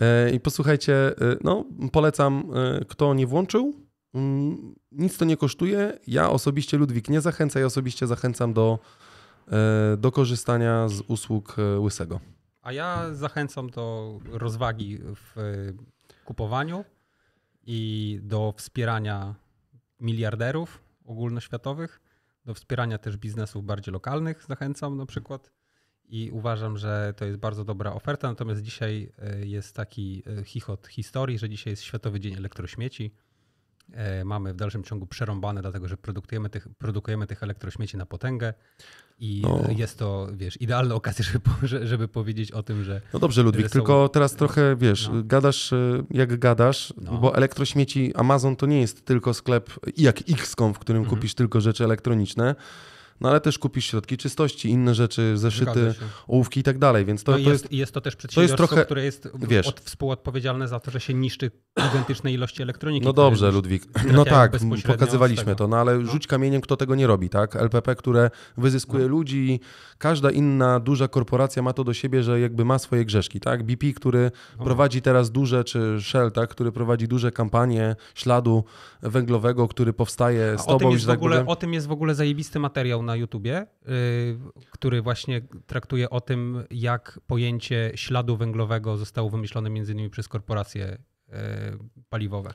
E, I posłuchajcie, e, no polecam, e, kto nie włączył, mm, nic to nie kosztuje. Ja osobiście, Ludwik, nie zachęcam, ja osobiście zachęcam do, do korzystania z usług Łysego. A ja zachęcam do rozwagi w e, kupowaniu i do wspierania miliarderów ogólnoświatowych, do wspierania też biznesów bardziej lokalnych zachęcam na przykład i uważam, że to jest bardzo dobra oferta. Natomiast dzisiaj e, jest taki e, chichot historii, że dzisiaj jest Światowy Dzień Elektrośmieci. E, mamy w dalszym ciągu przerąbane, dlatego że produkujemy tych, produkujemy tych elektrośmieci na potęgę i no. jest to, wiesz, idealna okazja, żeby, żeby powiedzieć o tym, że... No dobrze, Ludwik, są... tylko teraz trochę, no. wiesz, no. gadasz e, jak gadasz, no. bo elektrośmieci Amazon to nie jest tylko sklep jak X.com, w którym mhm. kupisz tylko rzeczy elektroniczne, no ale też kupisz środki czystości, inne rzeczy, zeszyty, ołówki i tak dalej. Więc to, no to jest, jest, jest to też przedsiębiorstwo, to jest trochę, które jest wiesz, od, współodpowiedzialne za to, że się niszczy identycznej ilości elektroniki. No dobrze, Ludwik. No tak, pokazywaliśmy to, no ale no. rzuć kamieniem, kto tego nie robi, tak? LPP, które wyzyskuje no. ludzi, każda inna duża korporacja ma to do siebie, że jakby ma swoje grzeszki, tak? BP, który no. prowadzi teraz duże, czy Shell, tak? Który prowadzi duże kampanie śladu węglowego, który powstaje z A tobą. O tym, jest w tak ogóle, o tym jest w ogóle zajebisty materiał na YouTubie, y, który właśnie traktuje o tym, jak pojęcie śladu węglowego zostało wymyślone między innymi przez korporacje y, paliwowe.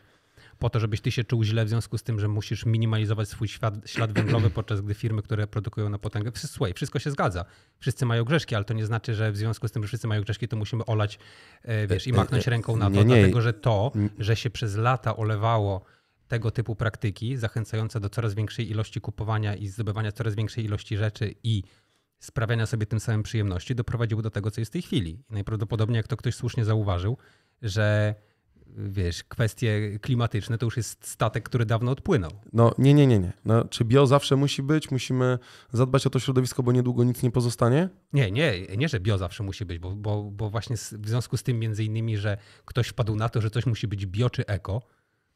Po to, żebyś ty się czuł źle w związku z tym, że musisz minimalizować swój ślad, ślad węglowy, podczas gdy firmy, które produkują na potęgę, słuchaj, wszystko się zgadza. Wszyscy mają grzeszki, ale to nie znaczy, że w związku z tym, że wszyscy mają grzeszki, to musimy olać y, wiesz, i e, e, machnąć ręką na e, to, nie, nie. dlatego że to, mm. że się przez lata olewało tego typu praktyki zachęcające do coraz większej ilości kupowania i zdobywania coraz większej ilości rzeczy i sprawiania sobie tym samym przyjemności doprowadziły do tego, co jest w tej chwili. I najprawdopodobniej, jak to ktoś słusznie zauważył, że wiesz, kwestie klimatyczne to już jest statek, który dawno odpłynął. No nie, nie, nie, nie. No, czy bio zawsze musi być? Musimy zadbać o to środowisko, bo niedługo nic nie pozostanie? Nie, nie, nie, że bio zawsze musi być, bo, bo, bo właśnie w związku z tym między innymi, że ktoś wpadł na to, że coś musi być bio czy eko,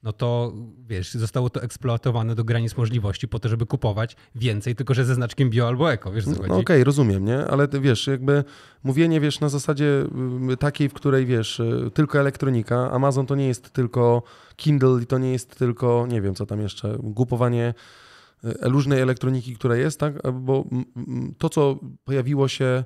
no to wiesz, zostało to eksploatowane do granic możliwości po to, żeby kupować więcej, tylko że ze znaczkiem bio albo eko, wiesz co no, Okej, okay, rozumiem, nie? Ale wiesz, jakby mówienie, wiesz, na zasadzie mm, takiej, w której, wiesz, y, tylko elektronika, Amazon to nie jest tylko Kindle i to nie jest tylko, nie wiem, co tam jeszcze, głupowanie różnej y, elektroniki, która jest, tak? Bo mm, mm, to, co pojawiło się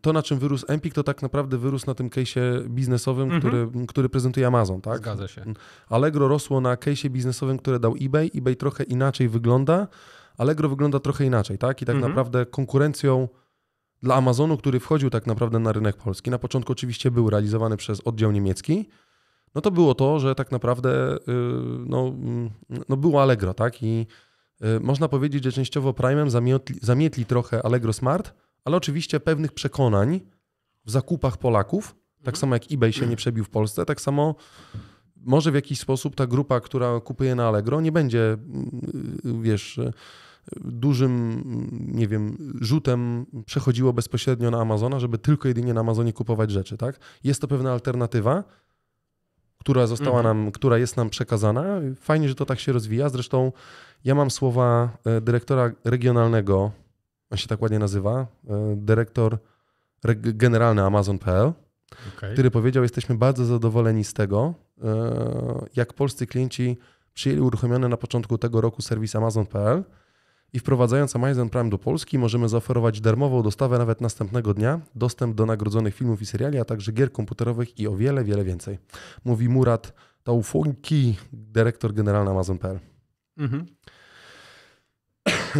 to, na czym wyrósł Empik, to tak naprawdę wyrósł na tym case'ie biznesowym, mm-hmm. który, który prezentuje Amazon, tak? Zgadza się. Allegro rosło na case'ie biznesowym, które dał eBay. eBay trochę inaczej wygląda, Allegro wygląda trochę inaczej, tak? I tak mm-hmm. naprawdę konkurencją dla Amazonu, który wchodził tak naprawdę na rynek polski, na początku oczywiście był realizowany przez oddział niemiecki, no to było to, że tak naprawdę y, no, mm, no było Allegro, tak? I y, można powiedzieć, że częściowo Prime'em zamietli, zamietli trochę Allegro Smart, ale oczywiście pewnych przekonań w zakupach Polaków, tak mhm. samo jak eBay się nie przebił w Polsce, tak samo może w jakiś sposób ta grupa, która kupuje na Allegro, nie będzie, mm, wiesz, dużym, nie wiem, rzutem przechodziło bezpośrednio na Amazona, żeby tylko jedynie na Amazonie kupować rzeczy, tak? Jest to pewna alternatywa, która została mhm. nam, która jest nam przekazana. Fajnie, że to tak się rozwija. Zresztą ja mam słowa e, dyrektora regionalnego on się tak ładnie nazywa, e, dyrektor generalny Amazon.pl, okay. który powiedział, jesteśmy bardzo zadowoleni z tego, e, jak polscy klienci przyjęli uruchomiony na początku tego roku serwis Amazon.pl i wprowadzając Amazon Prime do Polski możemy zaoferować darmową dostawę nawet następnego dnia, dostęp do nagrodzonych filmów i seriali, a także gier komputerowych i o wiele, wiele więcej. Mówi Murat Taufunki, dyrektor generalny Amazon.pl. Mhm.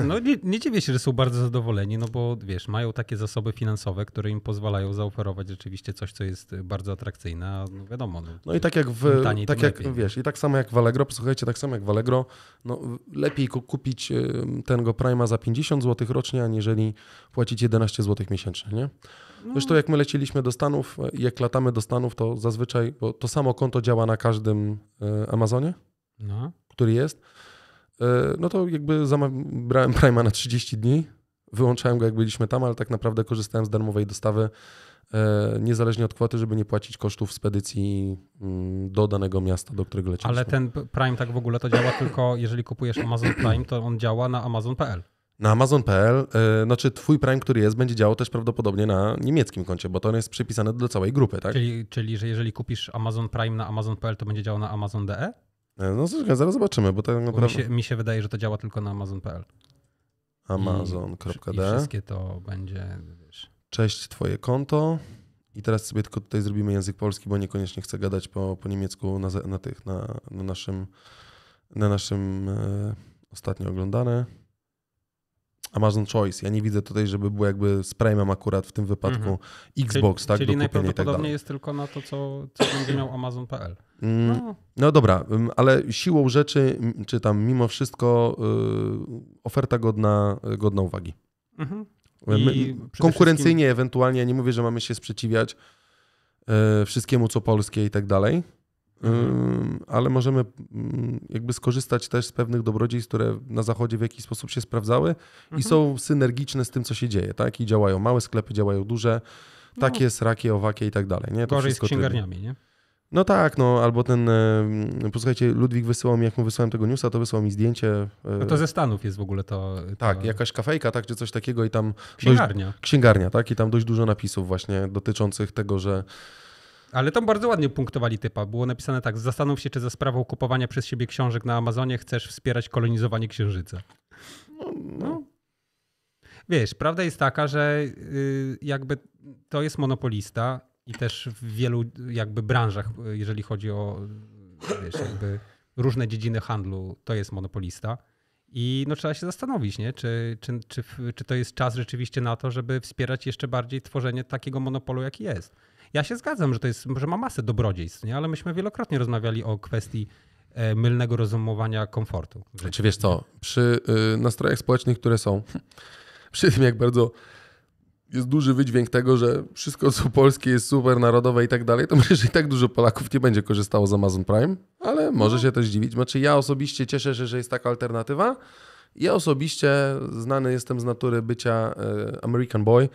No nie, nie dziwię się, że są bardzo zadowoleni, no bo wiesz, mają takie zasoby finansowe, które im pozwalają zaoferować rzeczywiście coś, co jest y, bardzo atrakcyjne, a no wiadomo. No, no i tak jak w, taniej, tak jak, wiesz, i tak samo jak w Allegro, posłuchajcie, tak samo jak w Allegro, no lepiej kupić y, tego Prima za 50 zł rocznie, aniżeli płacić 11 zł miesięcznie, nie? No. Zresztą jak my leciliśmy do Stanów, e, jak latamy do Stanów, to zazwyczaj, bo to samo konto działa na każdym e, Amazonie, no. który jest, E, no to jakby brałem Prima na 30 dni, wyłączałem go jak byliśmy tam, ale tak naprawdę korzystałem z darmowej dostawy e, niezależnie od kwoty, żeby nie płacić kosztów spedycji mm, do danego miasta, do którego lecisz Ale ten Prime tak w ogóle to działa tylko jeżeli kupujesz Amazon Prime, to on działa na amazon.pl. Na amazon.pl, e, znaczy twój Prime, który jest, będzie działał też prawdopodobnie na niemieckim koncie, bo to on jest przypisane do całej grupy, tak? Czyli, czyli że jeżeli kupisz Amazon Prime na amazon.pl, to będzie działał na amazon.de? E, no zaraz zobaczymy, bo tak naprawdę... Mi się, mi się wydaje, że to działa tylko na amazon.pl. Amazon.d. wszystkie to będzie, wiesz... Cześć, twoje konto. I teraz sobie tylko tutaj zrobimy język polski, bo niekoniecznie chcę gadać po, po niemiecku na, na tych, na, na naszym, na naszym e, ostatnio oglądane. Amazon Choice. Ja nie widzę tutaj, żeby było jakby z Prime'em akurat w tym wypadku mhm. Xbox, czyli, tak? Czyli do tak najprawdopodobniej tak jest tylko na to, co, co będzie miał Amazon.pl. Mm, no. no dobra, mm, ale siłą rzeczy, mm, czy tam mimo wszystko yy, oferta godna, y, godna uwagi. Mhm. Y, my, konkurencyjnie wszystkim... ewentualnie, ja nie mówię, że mamy się sprzeciwiać yy, wszystkiemu, co polskie i tak dalej, ale możemy mm, jakby skorzystać też z pewnych dobrodziejstw, które na zachodzie w jakiś sposób się sprawdzały i mhm. są synergiczne z tym, co się dzieje, tak? I działają małe sklepy, działają duże, takie, no. srakie, owakie i tak dalej. Nie? Gorzej z księgarniami, nie? No tak, no albo ten, posłuchajcie, Ludwik wysyłał mi, jak mu wysłałem tego newsa, to wysłał mi zdjęcie. No to ze Stanów jest w ogóle to. to... Tak, jakaś kafejka, tak, czy coś takiego i tam. Księgarnia. Dość, księgarnia, tak, i tam dość dużo napisów właśnie dotyczących tego, że ale tam bardzo ładnie punktowali typa. Było napisane tak, zastanów się, czy za sprawą kupowania przez siebie książek na Amazonie chcesz wspierać kolonizowanie księżyca. No. no. Wiesz, prawda jest taka, że y, jakby to jest monopolista i też w wielu jakby branżach, y, jeżeli chodzi o wiesz, jakby różne dziedziny handlu, to jest monopolista. I no, trzeba się zastanowić, nie? Czy, czy, czy, czy to jest czas rzeczywiście na to, żeby wspierać jeszcze bardziej tworzenie takiego monopolu, jaki jest. Ja się zgadzam, że to jest, że ma masę dobrodziejstw, nie? ale myśmy wielokrotnie rozmawiali o kwestii e, mylnego rozumowania komfortu. Czy znaczy, wiesz co, przy y, nastrojach społecznych, które są, przy tym jak bardzo jest duży wydźwięk tego, że wszystko co polskie jest super narodowe i tak dalej, to myślę, że i tak dużo Polaków nie będzie korzystało z Amazon Prime, ale no. może się też dziwić. Znaczy ja osobiście cieszę się, że jest taka alternatywa. Ja osobiście znany jestem z natury bycia y, American Boy,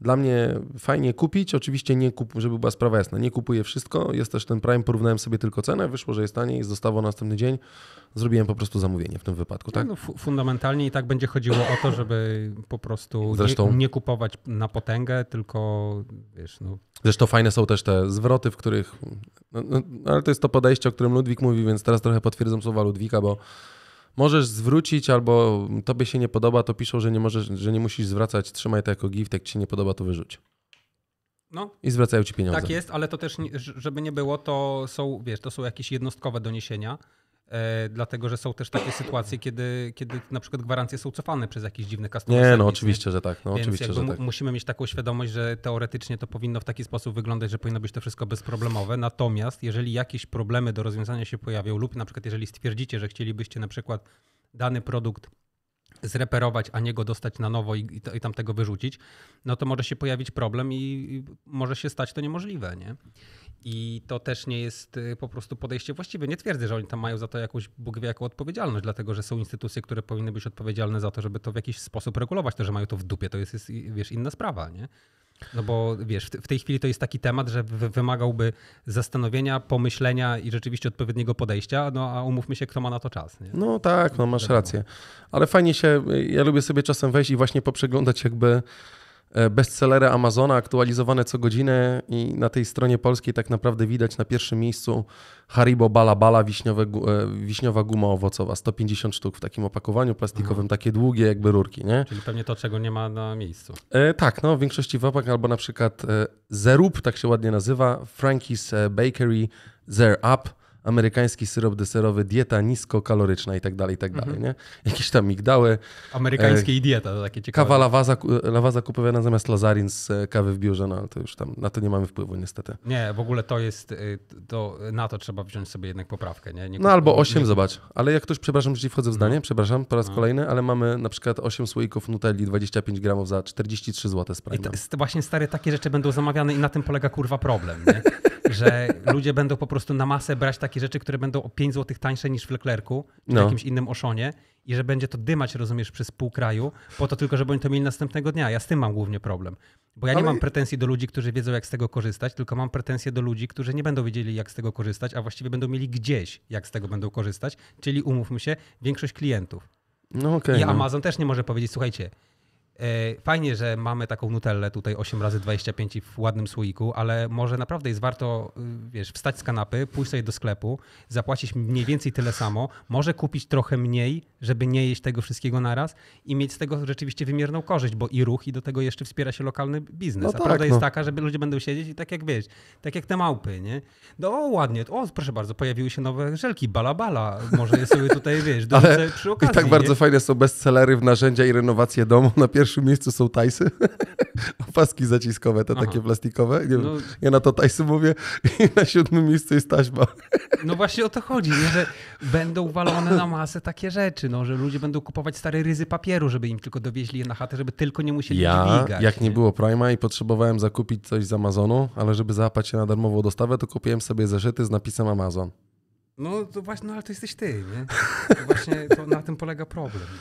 dla mnie fajnie kupić, oczywiście nie kup, żeby była sprawa jasna, nie kupuję wszystko, jest też ten Prime, porównałem sobie tylko cenę, wyszło, że jest taniej, jest dostawa następny dzień, zrobiłem po prostu zamówienie w tym wypadku, tak? No, no, fundamentalnie i tak będzie chodziło o to, żeby po prostu Zresztą... nie, nie, kupować na potęgę, tylko wiesz, no... Zresztą fajne są też te zwroty, w których, no, no, ale to jest to podejście, o którym Ludwik mówi, więc teraz trochę potwierdzam słowa Ludwika, bo możesz zwrócić, albo tobie się nie podoba, to piszą, że nie, możesz, że nie musisz zwracać, trzymaj to jako gift, jak ci się nie podoba, to wyrzuć. No. I zwracają ci pieniądze. Tak jest, ale to też, żeby nie było, to są, wiesz, to są jakieś jednostkowe doniesienia. E, dlatego że są też takie sytuacje, kiedy, kiedy na przykład gwarancje są cofane przez jakiś dziwny customer Nie, no oczywiście, że tak. No, Więc oczywiście, że tak. musimy mieć taką świadomość, że teoretycznie to powinno w taki sposób wyglądać, że powinno być to wszystko bezproblemowe. Natomiast jeżeli jakieś problemy do rozwiązania się pojawią lub na przykład jeżeli stwierdzicie, że chcielibyście na przykład dany produkt zreperować, a nie go dostać na nowo i, i, i tamtego wyrzucić, no to może się pojawić problem i, i może się stać to niemożliwe, nie? I to też nie jest y, po prostu podejście właściwe. Nie twierdzę, że oni tam mają za to jakąś, Bóg wie, jaką odpowiedzialność, dlatego że są instytucje, które powinny być odpowiedzialne za to, żeby to w jakiś sposób regulować. To, że mają to w dupie, to jest, jest wiesz, inna sprawa, nie? No bo wiesz, w tej chwili to jest taki temat, że wymagałby zastanowienia, pomyślenia i rzeczywiście odpowiedniego podejścia, no a umówmy się, kto ma na to czas. Nie? No tak, no masz rację. Ale fajnie się, y, ja lubię sobie czasem wejść i właśnie poprzeglądać jakby E, bestsellery Amazona aktualizowane co godzinę i na tej stronie polskiej tak naprawdę widać na pierwszym miejscu Haribo Bala Bala wiśniowe, e, wiśniowa guma owocowa, 150 sztuk w takim opakowaniu plastikowym, mhm. takie długie jakby rurki, nie? Czyli pewnie to, czego nie ma na miejscu. E, tak, no w większości wapak albo na przykład e, Zerub, tak się ładnie nazywa, Frankie's e, Bakery, zerup. Up, amerykański syrop deserowy, dieta niskokaloryczna tak dalej i tak mhm. nie? Jakieś tam migdały. Amerykańskie i dieta, to takie ciekawe. Kawa lawaza, lawaza kupowana zamiast lazarin z e, kawy w biurze, no to już tam, na to nie mamy wpływu niestety. Nie, w ogóle to jest, e, to, na to trzeba wziąć sobie jednak poprawkę, nie? nie no albo 8, nie... zobacz, ale jak ktoś, przepraszam, ci wchodzę w no. zdanie, no. przepraszam, po raz no. kolejny, ale mamy na przykład 8 słoików Nutelli 25 gramów za 43 zł z I to, to właśnie stare takie rzeczy będą zamawiane i na tym polega kurwa problem, nie? Że ludzie będą po prostu na masę brać takie takie rzeczy, które będą o 5 zł tańsze niż w Leclercu czy no. jakimś innym Oszonie i że będzie to dymać, rozumiesz, przez pół kraju, po to tylko, żeby oni to mieli następnego dnia. Ja z tym mam głównie problem. Bo ja nie mam pretensji do ludzi, którzy wiedzą, jak z tego korzystać, tylko mam pretensje do ludzi, którzy nie będą wiedzieli, jak z tego korzystać, a właściwie będą mieli gdzieś, jak z tego będą korzystać, czyli umówmy się, większość klientów. No okay, I no. Amazon też nie może powiedzieć, słuchajcie, E, fajnie, że mamy taką nutellę tutaj 8 razy 25 w ładnym słoiku, ale może naprawdę jest warto, y, wiesz, wstać z kanapy, pójść sobie do sklepu, zapłacić mniej więcej tyle samo, może kupić trochę mniej, żeby nie jeść tego wszystkiego naraz i mieć z tego rzeczywiście wymierną korzyść, bo i ruch, i do tego jeszcze wspiera się lokalny biznes. No tak, A prawda no. jest taka, żeby ludzie będą siedzieć i tak jak wiesz, tak jak te małpy, nie? No o, ładnie, o proszę bardzo, pojawiły się nowe żelki, bala bala, może je sobie tutaj, wiesz, dorzucę przy okazji. I tak bardzo nie? fajne są bestsellery w narzędzia i renowacje domu na pierwszy pierwszym miejscu są Tajsy, opaski zaciskowe, te Aha. takie plastikowe. Nie, no, ja na to Tajsy mówię i na siódmym miejscu jest taśma. No właśnie o to chodzi, nie? że będą walone na masę takie rzeczy, no, że ludzie będą kupować stare ryzy papieru, żeby im tylko dowieźli je na chatę, żeby tylko nie musieli ja, dźwigać. jak nie, nie było Prima i potrzebowałem zakupić coś z Amazonu, ale żeby załapać się na darmową dostawę, to kupiłem sobie zeszyty z napisem Amazon. No to właśnie, no ale to jesteś ty, nie? To właśnie to na tym polega problem.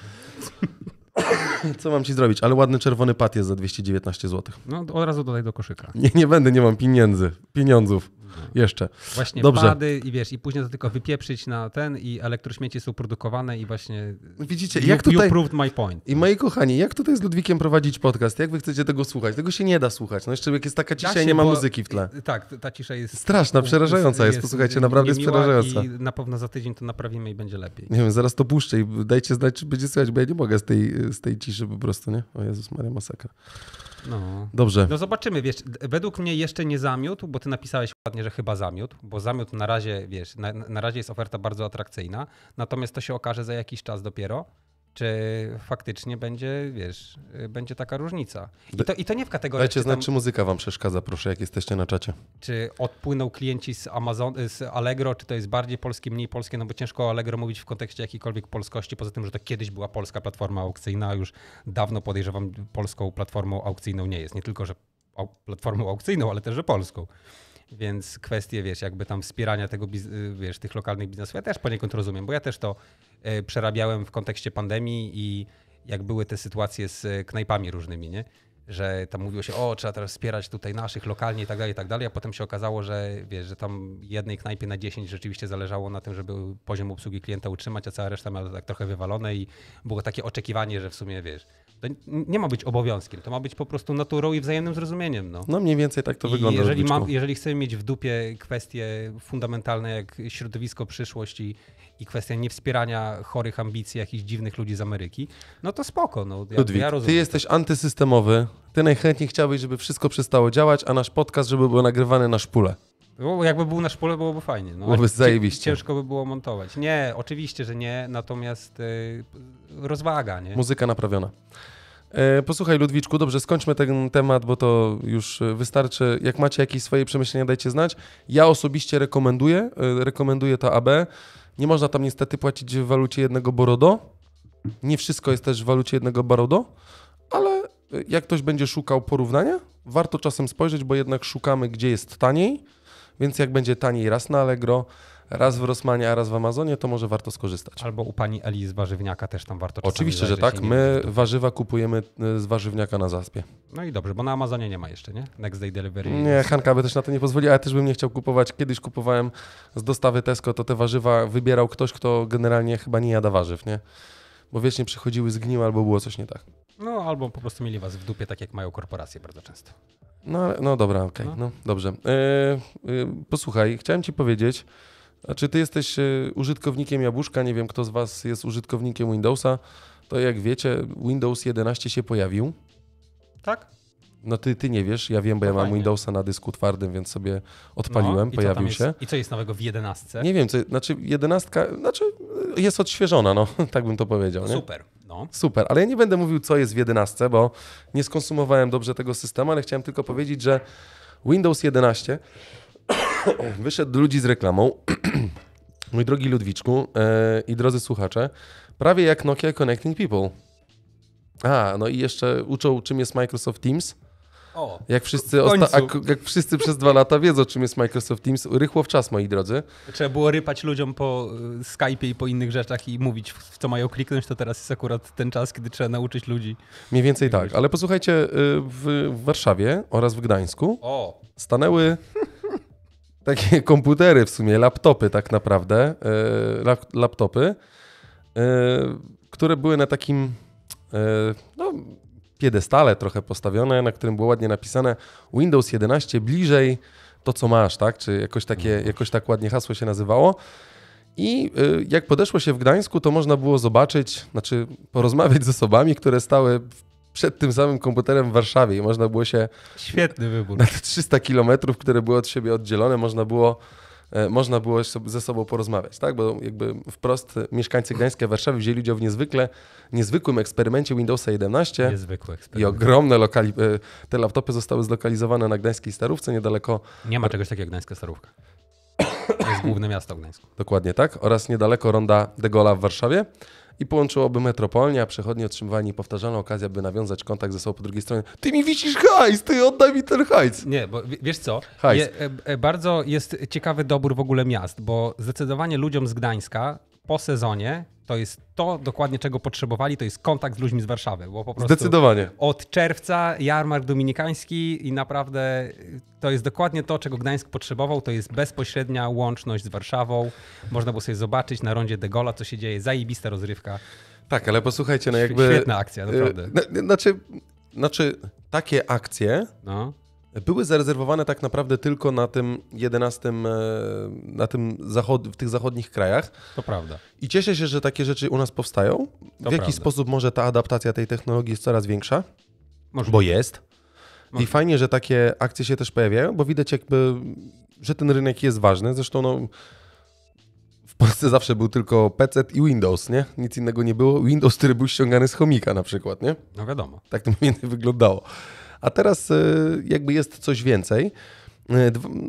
Co mam ci zrobić? Ale ładny czerwony pat jest za 219 zł. No od razu dodaj do koszyka. Nie, nie będę, nie mam pieniędzy, pieniądzów jeszcze. Właśnie Dobrze. pady i wiesz, i później to tylko wypieprzyć na ten i elektrośmieci są produkowane i właśnie... No widzicie, you, jak tutaj... You proved my point. I moi kochani, jak tutaj z Ludwikiem prowadzić podcast? Jak wy chcecie tego słuchać? Tego się nie da słuchać. No jeszcze jak jest taka cisza się, i nie ma muzyki w tle. Tak, ta cisza jest... Straszna, przerażająca jest, jest posłuchajcie, naprawdę jest przerażająca. I na pewno za tydzień to naprawimy i będzie lepiej. Nie wiem, zaraz to puszczę i dajcie znać, czy będzie słychać, bo ja nie mogę z tej, z tej ciszy po prostu, nie? O Jezus Maria, masakra. No. Dobrze. No zobaczymy, wiesz, według mnie jeszcze nie zamiótł, bo ty napisałeś ładnie, że chyba zamiótł, bo zamiótł na razie, wiesz, na, na razie jest oferta bardzo atrakcyjna, natomiast to się okaże za jakiś czas dopiero czy faktycznie będzie, wiesz, y, będzie taka różnica. I to, i to nie w kategorii... Dajcie znać, czy muzyka wam przeszkadza, proszę, jak jesteście na czacie. Czy odpłyną klienci z Amazon, z Allegro, czy to jest bardziej polskie, mniej polskie, no bo ciężko o Allegro mówić w kontekście jakiejkolwiek polskości, poza tym, że to kiedyś była polska platforma aukcyjna, już dawno podejrzewam, polską platformą aukcyjną nie jest. Nie tylko, że platformą aukcyjną, ale też, że polską. Więc kwestie, wiesz, jakby tam wspierania tego, y, wiesz, tych lokalnych biznesów, ja też poniekąd rozumiem, bo ja też to e, przerabiałem w kontekście pandemii i jak były te sytuacje z e, knajpami różnymi, nie? Że tam mówiło się, o, trzeba teraz wspierać tutaj naszych lokalnie i tak dalej, i tak dalej, a potem się okazało, że wiesz, że tam jednej knajpie na 10 rzeczywiście zależało na tym, żeby poziom obsługi klienta utrzymać, a cała reszta miała tak trochę wywalone i było takie oczekiwanie, że w sumie, wiesz, to nie ma być obowiązkiem, to ma być po prostu naturą i wzajemnym zrozumieniem. No, no mniej więcej tak to I wygląda. Jeżeli, jeżeli chcemy mieć w dupie kwestie fundamentalne jak środowisko, przyszłość i, kwestia niewspierania chorych ambicji jakichś dziwnych ludzi z Ameryki, no to spoko. No, Ludwik, ja rozumiem, ty jesteś to. antysystemowy, ty najchętniej chciałbyś, żeby wszystko przestało działać, a nasz podcast, żeby był nagrywany na szpule jakby był na szpule, byłoby fajnie. No, byłoby zajebiście. Ciężko by było montować. Nie, oczywiście, że nie, natomiast y, rozwaga, nie? Muzyka naprawiona. E, posłuchaj, Ludwiczku, dobrze, skończmy ten temat, bo to już e, wystarczy. Jak macie jakieś swoje przemyślenia, dajcie znać. Ja osobiście rekomenduję, e, rekomenduję to AB. Nie można tam niestety płacić w walucie jednego borodo. Nie wszystko jest też w walucie jednego borodo, ale e, jak ktoś będzie szukał porównania, warto czasem spojrzeć, bo jednak szukamy, gdzie jest taniej więc jak będzie taniej raz na Allegro, raz w Rosmanie, a raz w Amazonie, to może warto skorzystać. Albo u pani Eli z warzywniaka też tam warto Oczywiście, że tak. My warzywa kupujemy y, z warzywniaka na zaspie. No i dobrze, bo na Amazonie nie ma jeszcze, nie? Next day delivery. Nie, Hanka by też na to nie pozwoliła, ja też bym nie chciał kupować. Kiedyś kupowałem z dostawy Tesco, to te warzywa wybierał ktoś, kto generalnie chyba nie jada warzyw, nie? bo wiecznie przychodziły zgniłe albo było coś nie tak. No albo po prostu mieli was w dupie, tak jak mają korporacje bardzo często. No, no dobra, okej, okay, no. no. dobrze. E, e, posłuchaj, chciałem ci powiedzieć, czy ty jesteś e, użytkownikiem jabłuszka? Nie wiem, kto z was jest użytkownikiem Windowsa. To jak wiecie, Windows 11 się pojawił. Tak? No ty, ty nie wiesz, ja wiem, bo no ja fajnie. mam Windowsa na dysku twardym, więc sobie odpaliłem, no, pojawił się. Jest, I co jest nowego w jedenastce? Nie wiem, co, znaczy jedenastka, znaczy y, jest odświeżona, no tak bym to powiedział. No super. No. Super, ale ja nie będę mówił, co jest w jedenastce, bo nie skonsumowałem dobrze tego systemu, ale chciałem tylko powiedzieć, że Windows 11 wyszedł do ludzi z reklamą. Mój drogi Ludwiczku yy, i drodzy słuchacze, prawie jak Nokia Connecting People. A, no i jeszcze uczą, czym jest Microsoft Teams o, jak wszyscy, osta- jak wszyscy przez dwa lata wiedzą, czym jest Microsoft Teams, rychło w czas, moi drodzy. Trzeba było rypać ludziom po y, Skype'ie i po innych rzeczach i mówić, w co mają kliknąć, to teraz jest akurat ten czas, kiedy trzeba nauczyć ludzi. Mniej więcej tak, ale posłuchajcie, y, w Warszawie oraz w Gdańsku o. stanęły takie komputery w sumie, laptopy tak naprawdę, y, laptopy, które były na takim no, piedestale trochę postawione, na którym było ładnie napisane Windows 11 bliżej to, co masz, tak? Czy jakoś, takie, mhm. jakoś tak ładnie hasło się nazywało. I y, jak podeszło się w Gdańsku, to można było zobaczyć, znaczy porozmawiać z osobami, które stały przed tym samym komputerem w Warszawie i można było się... Świetny wybór. Na te 300 kilometrów, które były od siebie oddzielone, można było E, można było ze sobą porozmawiać, tak? Bo jakby wprost e, mieszkańcy Gdańska Warszawy wzięli udział w niezwykle, niezwykłym eksperymencie Windowsa 11. Niezwykły eksperyment. I ogromne lokali, e, te laptopy zostały zlokalizowane na Gdańskiej Starówce, niedaleko... Nie ma czegoś takiego jak Gdańska Starówka. To jest główne miasto Gdańsku. Dokładnie tak. Oraz niedaleko Ronda de Gola w Warszawie i połączyłoby metropolię, a przechodnie otrzymywali powtarzalną okazję, by nawiązać kontakt ze sobą po drugiej stronie. Ty mi wisisz hajs, ty oddaj mi ten hajs. Nie, bo wiesz co, Je, e, e, bardzo jest ciekawy dobór w ogóle miast, bo zdecydowanie ludziom z Gdańska po sezonie to jest to dokładnie, czego potrzebowali, to jest kontakt z ludźmi z Warszawy. Bo po prostu Zdecydowanie. Od czerwca jarmark dominikański i naprawdę y, to jest dokładnie to, czego Gdańsk potrzebował, to jest bezpośrednia łączność z Warszawą. Można było sobie zobaczyć na rondzie de Gola, co się dzieje, zajebista rozrywka. Tak, ale posłuchajcie, no jakby... Świetna akcja, y, naprawdę. Znaczy, znaczy takie akcje... No były zarezerwowane tak naprawdę tylko na tym 11, e, na tym zachod, w tych zachodnich krajach. To prawda. I cieszę się, że takie rzeczy u nas powstają. To w prawda. jaki sposób może ta adaptacja tej technologii jest coraz większa? Możliwe. Bo jest. Możliwe. I fajnie, że takie akcje się też pojawiają, bo widać jakby, że ten rynek jest ważny. Zresztą no, w Polsce zawsze był tylko PC i Windows, nie? Nic innego nie było. Windows, który był ściągany z chomika na przykład, nie? No wiadomo. Tak to mniej więcej wyglądało. A teraz y, jakby jest coś więcej.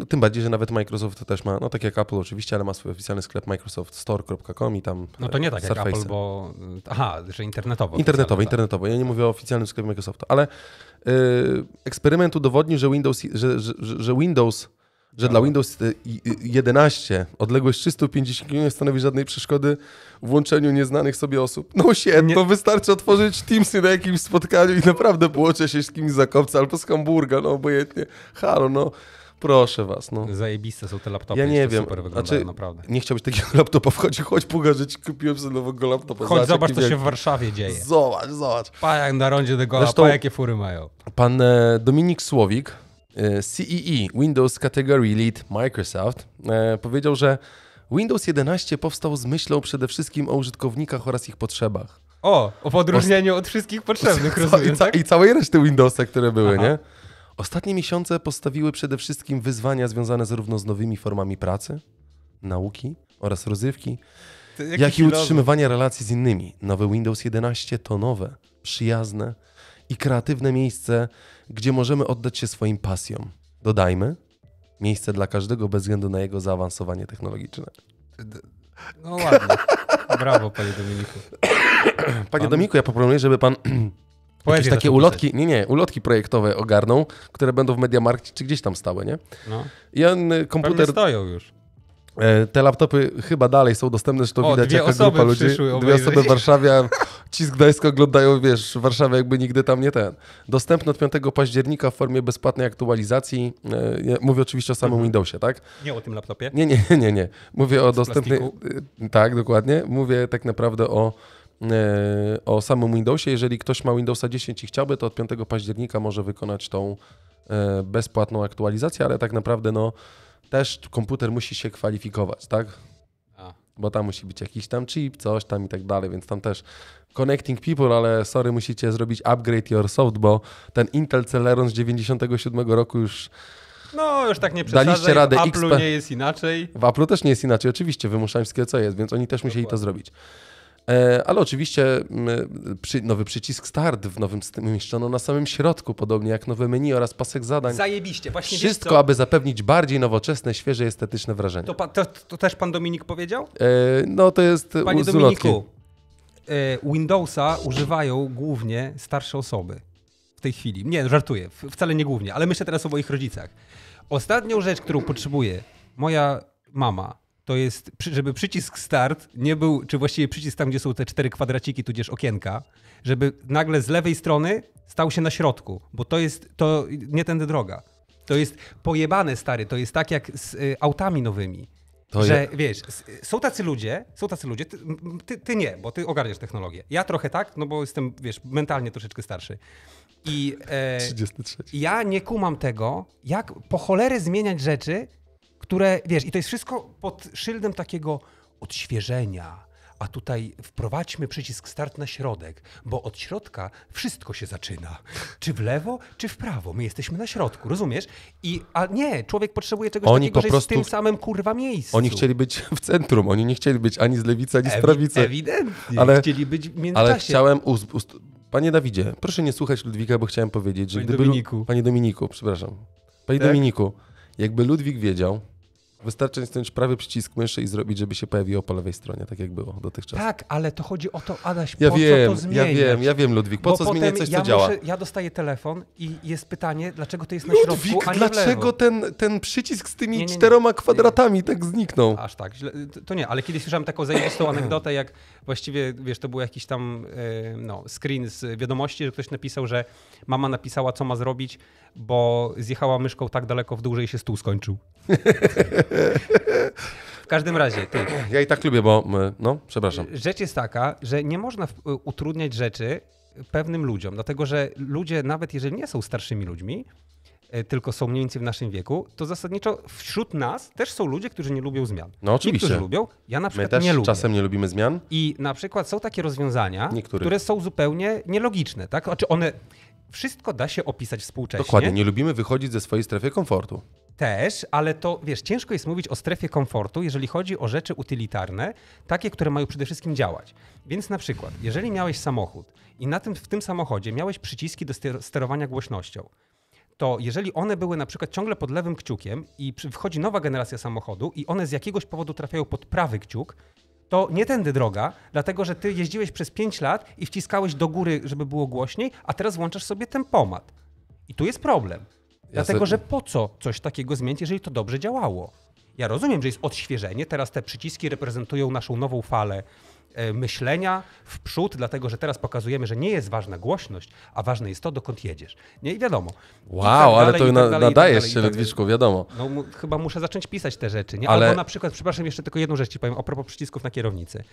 Y, tym bardziej, że nawet Microsoft też ma, no tak jak Apple oczywiście, ale ma swój oficjalny sklep microsoftstore.com i tam. No to nie tak Surface. jak Apple, bo. Y, aha, że internetowo. Internetowo, tak. internetowo. Ja nie mówię o oficjalnym sklepie Microsoftu, ale yy, eksperyment udowodnił, że Windows, że, że, że Windows że dla Windows 11 y, y, odległość 350 nie stanowi żadnej przeszkody w łączeniu nieznanych sobie osób. No się, nie. to wystarczy otworzyć Teamsy na jakimś spotkaniu i naprawdę połączę się z kimś z Zakopca albo z Hamburga, no obojętnie. Halo, no. Proszę was, no. Zajebiste są te laptopy. Ja nie wiem. Super wyglądają, znaczy, naprawdę. Nie chciałbyś takiego laptopa wchodzi, chodź puga, że ci kupiłem sobie nowego laptopa. Chodź, zobacz, zobacz co się w Warszawie dzieje. Zobacz, zobacz. Pa jak na rondzie tego, gola, Zresztą, pa jakie fury mają. Pan e, Dominik Słowik, CEE, e, Windows Category Lead Microsoft, e, powiedział, że Windows 11 powstał z myślą przede wszystkim o użytkownikach oraz ich potrzebach. O, o podróżnieniu od wszystkich potrzebnych, rozumiem, I, tak? I całej reszty Windowsa, które były, Aha. nie? Ostatnie miesiące postawiły przede wszystkim wyzwania związane zarówno z nowymi formami pracy, nauki oraz rozrywki, jak, jak i utrzymywania relacji z innymi. Nowy Windows 11 to nowe, przyjazne i kreatywne miejsce gdzie możemy oddać się swoim pasjom. Dodajmy, miejsce dla każdego bez względu na jego zaawansowanie technologiczne. No ładnie. Brawo, panie Dominiku. Panie pan? Dominiku, ja proponuję, żeby pan jakieś takie ulotki, nie, nie, ulotki projektowe ogarnął, które będą w Mediamarkt czy gdzieś tam stałe, nie? No. I on y, komputer... Pewnie stoją już. E, te laptopy chyba dalej są dostępne, że to widać, dwie jaka osoby grupa ludzi. Dwie osoby w Warszawie, ci z Gdańska oglądają, wiesz, Warszawę jakby nigdy tam nie ten. Dostępny od 5 października w formie bezpłatnej aktualizacji. E, mówię oczywiście o samym mhm. Windowsie, tak? Nie o tym laptopie? Nie, nie, nie, nie. Mówię o dostępnej... E, tak, dokładnie. Mówię tak naprawdę o e, o samym Windowsie. Jeżeli ktoś ma Windowsa 10 i chciałby, to od 5 października może wykonać tą bezpłatną aktualizację, ale tak naprawdę no, też komputer musi się kwalifikować, tak? A. Bo tam musi być jakiś tam chip, coś tam i tak dalej, więc tam też Connecting People, ale sorry, musicie zrobić upgrade your soft, bo ten Intel Celeron z 97 roku już no, już tak nie Daliście radę w Apple'u XP... nie jest inaczej. W Apple'u też nie jest inaczej, oczywiście, wymuszańskie co jest, więc oni też musieli Dokładnie. to zrobić. E, ale oczywiście my, przy, nowy przycisk start w nowym systemie umieszczono na samym środku, podobnie jak nowe menu oraz pasek zadań. Zajebiście, właśnie Wszystko, aby zapewnić bardziej nowoczesne, świeże, estetyczne wrażenie. To, pa, to, to też pan Dominik powiedział? E, no to jest Panie Urzulotki. Dominiku, E, Windowsa używają głównie starsze osoby w tej chwili. Nie, żartuję, wcale nie głównie, ale myślę teraz o moich rodzicach. Ostatnią rzecz, którą potrzebuje moja mama, to jest, żeby przycisk start nie był, czy właściwie przycisk tam, gdzie są te cztery kwadraciki, tudzież okienka, żeby nagle z lewej strony stał się na środku, bo to jest, to nie tędy droga. To jest pojebane, stary, to jest tak jak z y, autami nowymi. To że je... wiesz, są tacy ludzie, są tacy ludzie, ty, ty, ty, nie, bo ty ogarniasz technologię. Ja trochę tak, no bo jestem, wiesz, mentalnie troszeczkę starszy. I e, 33. ja nie kumam tego, jak po cholerę zmieniać rzeczy, które, wiesz, i to jest wszystko pod szyldem takiego odświeżenia, a tutaj wprowadźmy przycisk start na środek, bo od środka wszystko się zaczyna. Czy w lewo, czy w prawo. My jesteśmy na środku, rozumiesz? I, a nie, człowiek potrzebuje czegoś oni takiego, po prostu... jest w tym samym kurwa miejscu. Oni chcieli być w centrum, oni nie chcieli być ani z lewicy, ani z prawicy. Ewidentnie, ale, chcieli być w międzyczasie. Ale chciałem... Panie Dawidzie, proszę nie słuchać Ludwika, bo chciałem powiedzieć, że Panie gdyby... Dominiku. Panie Dominiku, przepraszam. Panie tak? Dominiku, jakby Ludwik wiedział, Wystarczy nacisnąć prawy przycisk myszy i zrobić, żeby się pojawiło po lewej stronie, tak jak było dotychczas. Tak, ale to chodzi o to, Adaś, ja po wiem, co to zmieniać? Ja wiem, ja wiem, Ludwik, po Bo co zmieniać coś, ja co działa? Muszę, ja dostaję telefon i jest pytanie, dlaczego to jest na Ludwik, środku, a nie dlaczego ten, ten przycisk z tymi nie, nie, nie. czteroma kwadratami tak zniknął? Aż tak, źle, to nie, ale kiedyś słyszałem taką zajebistą anegdotę, jak właściwie, wiesz, to był jakiś tam no, screen z wiadomości, że ktoś napisał, że mama napisała, co ma zrobić, bo zjechała myszką tak daleko w dół, że jej się stół skończył. W każdym razie, ty. Ja i tak lubię, bo. No, przepraszam. Rzecz jest taka, że nie można y, utrudniać rzeczy pewnym ludziom, dlatego że ludzie, nawet jeżeli nie są starszymi ludźmi, e, tylko są mniej więcej w naszym wieku, to zasadniczo wśród nas też są ludzie, którzy nie lubią zmian. No oczywiście. Niektórzy lubią, ja na przykład My też nie lubię. czasem nie lubimy zmian. I na przykład są takie rozwiązania, Niektórych. które są zupełnie nielogiczne, tak? Znaczy one, wszystko da się opisać współcześnie. Dokładnie, nie lubimy wychodzić ze swojej strefy komfortu. Też, ale to wiesz, ciężko jest mówić o strefie komfortu, jeżeli chodzi o rzeczy utylitarne, takie, które mają przede wszystkim działać. Więc na przykład, jeżeli miałeś samochód i na tym, w tym samochodzie miałeś przyciski do sterowania głośnością, to jeżeli one były na przykład ciągle pod lewym kciukiem i wchodzi nowa generacja samochodu i one z jakiegoś powodu trafiają pod prawy kciuk, to nie tędy droga, dlatego że ty jeździłeś przez 5 lat i wciskałeś do góry, żeby było głośniej, a teraz włączasz sobie tempomat. I tu jest problem. Dlatego, że po co coś takiego zmienić, jeżeli to dobrze działało? Ja rozumiem, że jest odświeżenie, teraz te przyciski reprezentują naszą nową falę e, myślenia w przód, dlatego że teraz pokazujemy, że nie jest ważna głośność, a ważne jest to, dokąd jedziesz. Nie i wiadomo. Tak wow, tak dalej, ale to tak dalej, nadajesz tak się, Ludwiczku, wiadomo. No, mu, chyba muszę zacząć pisać te rzeczy. Nie? Ale... Albo na przykład, przepraszam, jeszcze tylko jedną rzecz ci powiem a propos przycisków na kierownicy.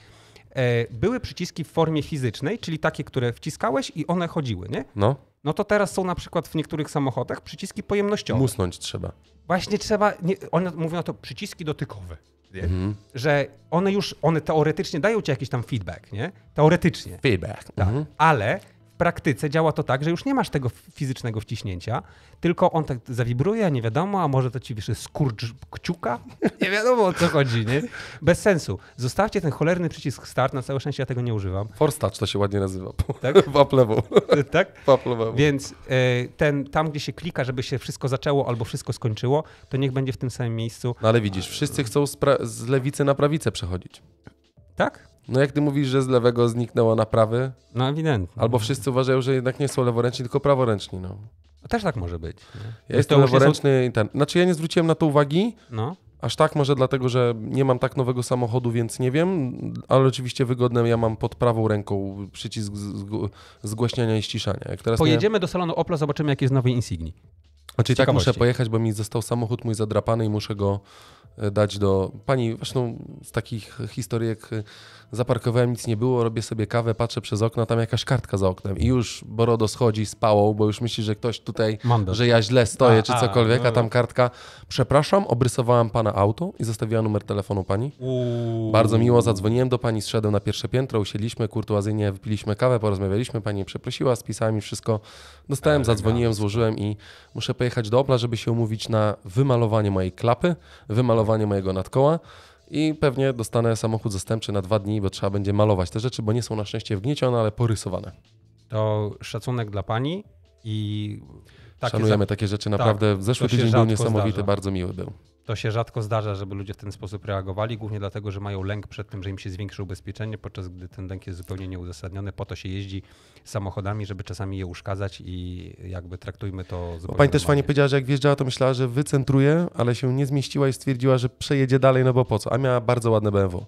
E, były przyciski w formie fizycznej, czyli takie, które wciskałeś i one chodziły, nie? No. No to teraz są na przykład w niektórych samochodach przyciski pojemnościowe. Musnąć trzeba. Właśnie trzeba, nie, one mówią na to przyciski dotykowe. Mhm. Że one już, one teoretycznie dają ci jakiś tam feedback, nie? Teoretycznie. Feedback. Tak. Mhm. Ale w praktyce działa to tak, że już nie masz tego fizycznego wciśnięcia, tylko on tak zawibruje, nie wiadomo, a może to ci wiesz, skurcz kciuka? Nie wiadomo o co chodzi, nie? Bez sensu. Zostawcie ten cholerny przycisk start, na całe szczęście ja tego nie używam. Force touch to się ładnie nazywa. Tak? W Tak? W Więc e, ten, tam, gdzie się klika, żeby się wszystko zaczęło albo wszystko skończyło, to niech będzie w tym samym miejscu. No ale widzisz, wszyscy chcą z, z lewicy na prawicę przechodzić. Tak? No jak ty mówisz, że z lewego zniknęło prawy, No ewidentnie. Albo wszyscy uważają, że jednak nie są leworęczni, tylko praworęczni. No. no też tak może być. Nie? Ja jestem leworęczny. Są... Znaczy ja nie zwróciłem na to uwagi. No. Aż tak może dlatego, że nie mam tak nowego samochodu, więc nie wiem, ale oczywiście wygodne ja mam pod prawą ręką przycisk zgłośniania i ściszania. Jak teraz Pojedziemy nie... do salonu Opla, zobaczymy jakie jest nowy Insigni. Znaczy tak muszę pojechać, bo mi został samochód mój zadrapany i muszę go e, dać do pani, zresztą z takich jak Zaparkowałem, nic nie było, robię sobie kawę, patrzę przez okno, tam jakaś kartka za oknem i już Borodo schodzi z pałą, bo już myśli, że ktoś tutaj, Mandat. że ja źle stoję a, czy cokolwiek, a, no. tam kartka. Przepraszam, obrysowałam pana auto i zostawiłem numer telefonu pani. Uuu. Bardzo miło, zadzwoniłem do pani, zszedłem na pierwsze piętro, usiedliśmy kurtuazyjnie, wypiliśmy kawę, porozmawialiśmy, pani przeprosiła, spisała mi wszystko. Dostałem, zadzwoniłem, złożyłem i muszę pojechać do Opla, żeby się umówić na wymalowanie mojej klapy, wymalowanie mojego nadkoła i pewnie dostanę samochód zastępczy na dwa dni, bo trzeba będzie malować te rzeczy, bo nie są na szczęście wgniecione, ale porysowane. To szacunek dla pani i. Takie Szanujemy za... takie rzeczy, tak, naprawdę. Tak, Zeszły tydzień był niesamowity, zdarza. bardzo miły był. To się rzadko zdarza, żeby ludzie w ten sposób reagowali, głównie dlatego, że mają lęk przed tym, że im się zwiększy ubezpieczenie, podczas gdy ten lęk jest zupełnie nieuzasadniony. Po to się jeździ samochodami, żeby czasami je uszkadzać i jakby traktujmy to zupełnie Pani też fajnie powiedziała, że jak wjeżdżała, to myślała, że wycentruje, ale się nie zmieściła i stwierdziła, że przejedzie dalej, no bo po co? A miała bardzo ładne BMW.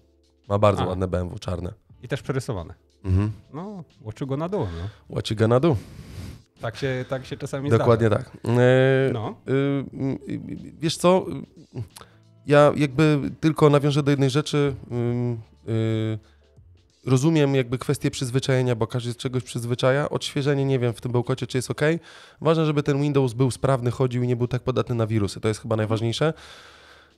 Ma bardzo A. ładne BMW czarne. I też przerysowane. Mhm. No, go na dół. No. go na dół. Tak się, tak się czasami Dokładnie zdarza. Dokładnie tak. E, no. Y, y, wiesz co, ja jakby tylko nawiążę do jednej rzeczy. Y, rozumiem jakby kwestię przyzwyczajenia, bo każdy z czegoś przyzwyczaja. Odświeżenie, nie wiem, w tym bełkocie, czy jest ok. Ważne, żeby ten Windows był sprawny, chodził i nie był tak podatny na wirusy. To jest chyba najważniejsze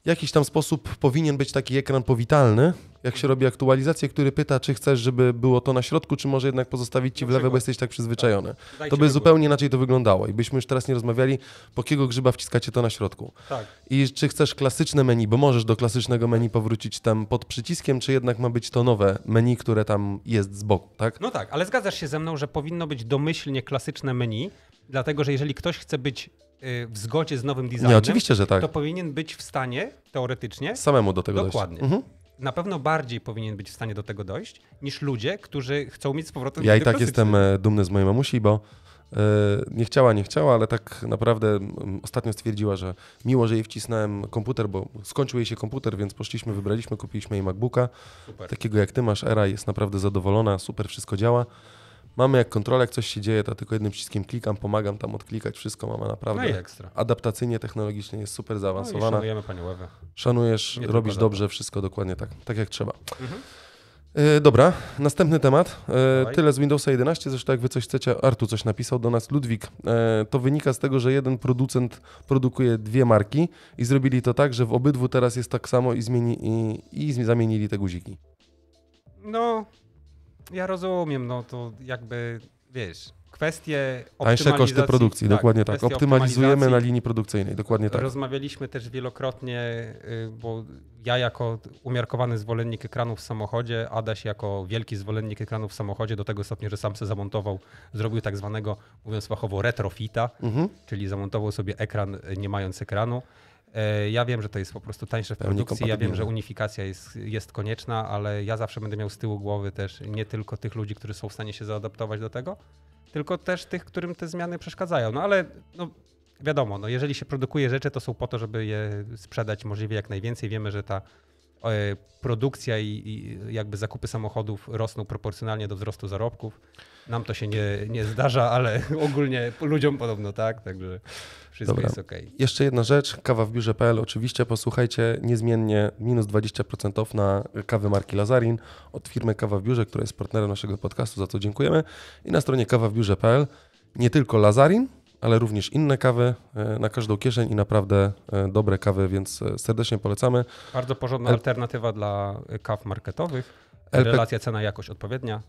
jakiś tam sposób powinien być taki ekran powitalny, jak się robi aktualizację, który pyta, czy chcesz, żeby było to na środku, czy może jednak pozostawić ci w lewe, bo jesteś tak przyzwyczajony. Tak. To by zupełnie inaczej to wyglądało i byśmy już teraz nie rozmawiali, po kiego grzyba wciskacie to na środku. Tak. I czy chcesz klasyczne menu, bo możesz do klasycznego menu powrócić tam pod przyciskiem, czy jednak ma być to nowe menu, które tam jest z boku, tak? No tak, ale zgadzasz się ze mną, że powinno być domyślnie klasyczne menu, dlatego że jeżeli ktoś chce być Y, w zgodzie z nowym designem, nie, oczywiście, że tak. to powinien być w stanie teoretycznie samemu do tego dokładnie. dojść. Mhm. Na pewno bardziej powinien być w stanie do tego dojść niż ludzie, którzy chcą mieć z powrotem. Ja i tak jestem e, dumny z mojej mamusi, bo e, nie chciała, nie chciała, ale tak naprawdę ostatnio stwierdziła, że miło, że jej wcisnąłem komputer, bo skończył jej się komputer, więc poszliśmy, wybraliśmy, kupiliśmy jej MacBooka. Super. Takiego jak ty masz, Era jest naprawdę zadowolona, super wszystko działa. Mamy jak kontrolę, jak coś się dzieje, to tylko jednym przyciskiem klikam, pomagam tam odklikać, wszystko mamy naprawdę. No i ekstra. Adaptacyjnie, technologicznie jest super zaawansowana. No szanujemy Panią Ewę. Szanujesz, Nie robisz dobrze, dobra. wszystko dokładnie tak, tak jak trzeba. Mhm. Yy, dobra, następny temat. Yy, tyle z Windowsa 11. Zresztą, jak wy coś chcecie, Artu coś napisał do nas, Ludwik. Yy, to wynika z tego, że jeden producent produkuje dwie marki i zrobili to tak, że w obydwu teraz jest tak samo i, zmieni, i, i zamienili te guziki. No, ja rozumiem, no to jakby, wiesz, kwestie optymalizacji. koszty produkcji, tak, dokładnie tak. Optymalizujemy na linii produkcyjnej, dokładnie tak. Rozmawialiśmy też wielokrotnie, y, bo ja jako umiarkowany zwolennik ekranów w samochodzie, Adaś jako wielki zwolennik ekranów w samochodzie, do tego stopnia, że sam sobie zamontował, zrobił tak zwanego, mówiąc fachowo, retrofita, mhm. czyli zamontował sobie ekran y, nie mając ekranu. E, ja wiem, że to jest po prostu tańsze w produkcji, ja wiem, że unifikacja jest, jest konieczna, ale ja zawsze będę miał z tyłu głowy też nie tylko tych ludzi, którzy są w stanie się zaadaptować do tego, tylko też tych, którym te zmiany przeszkadzają. No ale no, wiadomo, no, jeżeli się produkuje rzeczy, to są po to, żeby je sprzedać możliwie jak najwięcej. Wiemy, że ta E, produkcja i, i, jakby zakupy samochodów rosną proporcjonalnie do wzrostu zarobków. Nam to się nie, nie zdarza, ale ogólnie ludziom podobno tak, także wszystko Dobra. jest ok. Jeszcze jedna rzecz, kawa w biurze.pl. Oczywiście posłuchajcie niezmiennie minus 20% off na kawy marki Lazarin od firmy Kawa w Biurze, która jest partnerem naszego podcastu, za co dziękujemy. I na stronie kawawbiurze.pl nie tylko Lazarin, ale również inne kawy e, na każdą kieszeń i naprawdę e, dobre kawy, więc e, serdecznie polecamy. Bardzo porządna alternatywa dla kaw marketowych. LP... Relacja cena-jakość odpowiednia.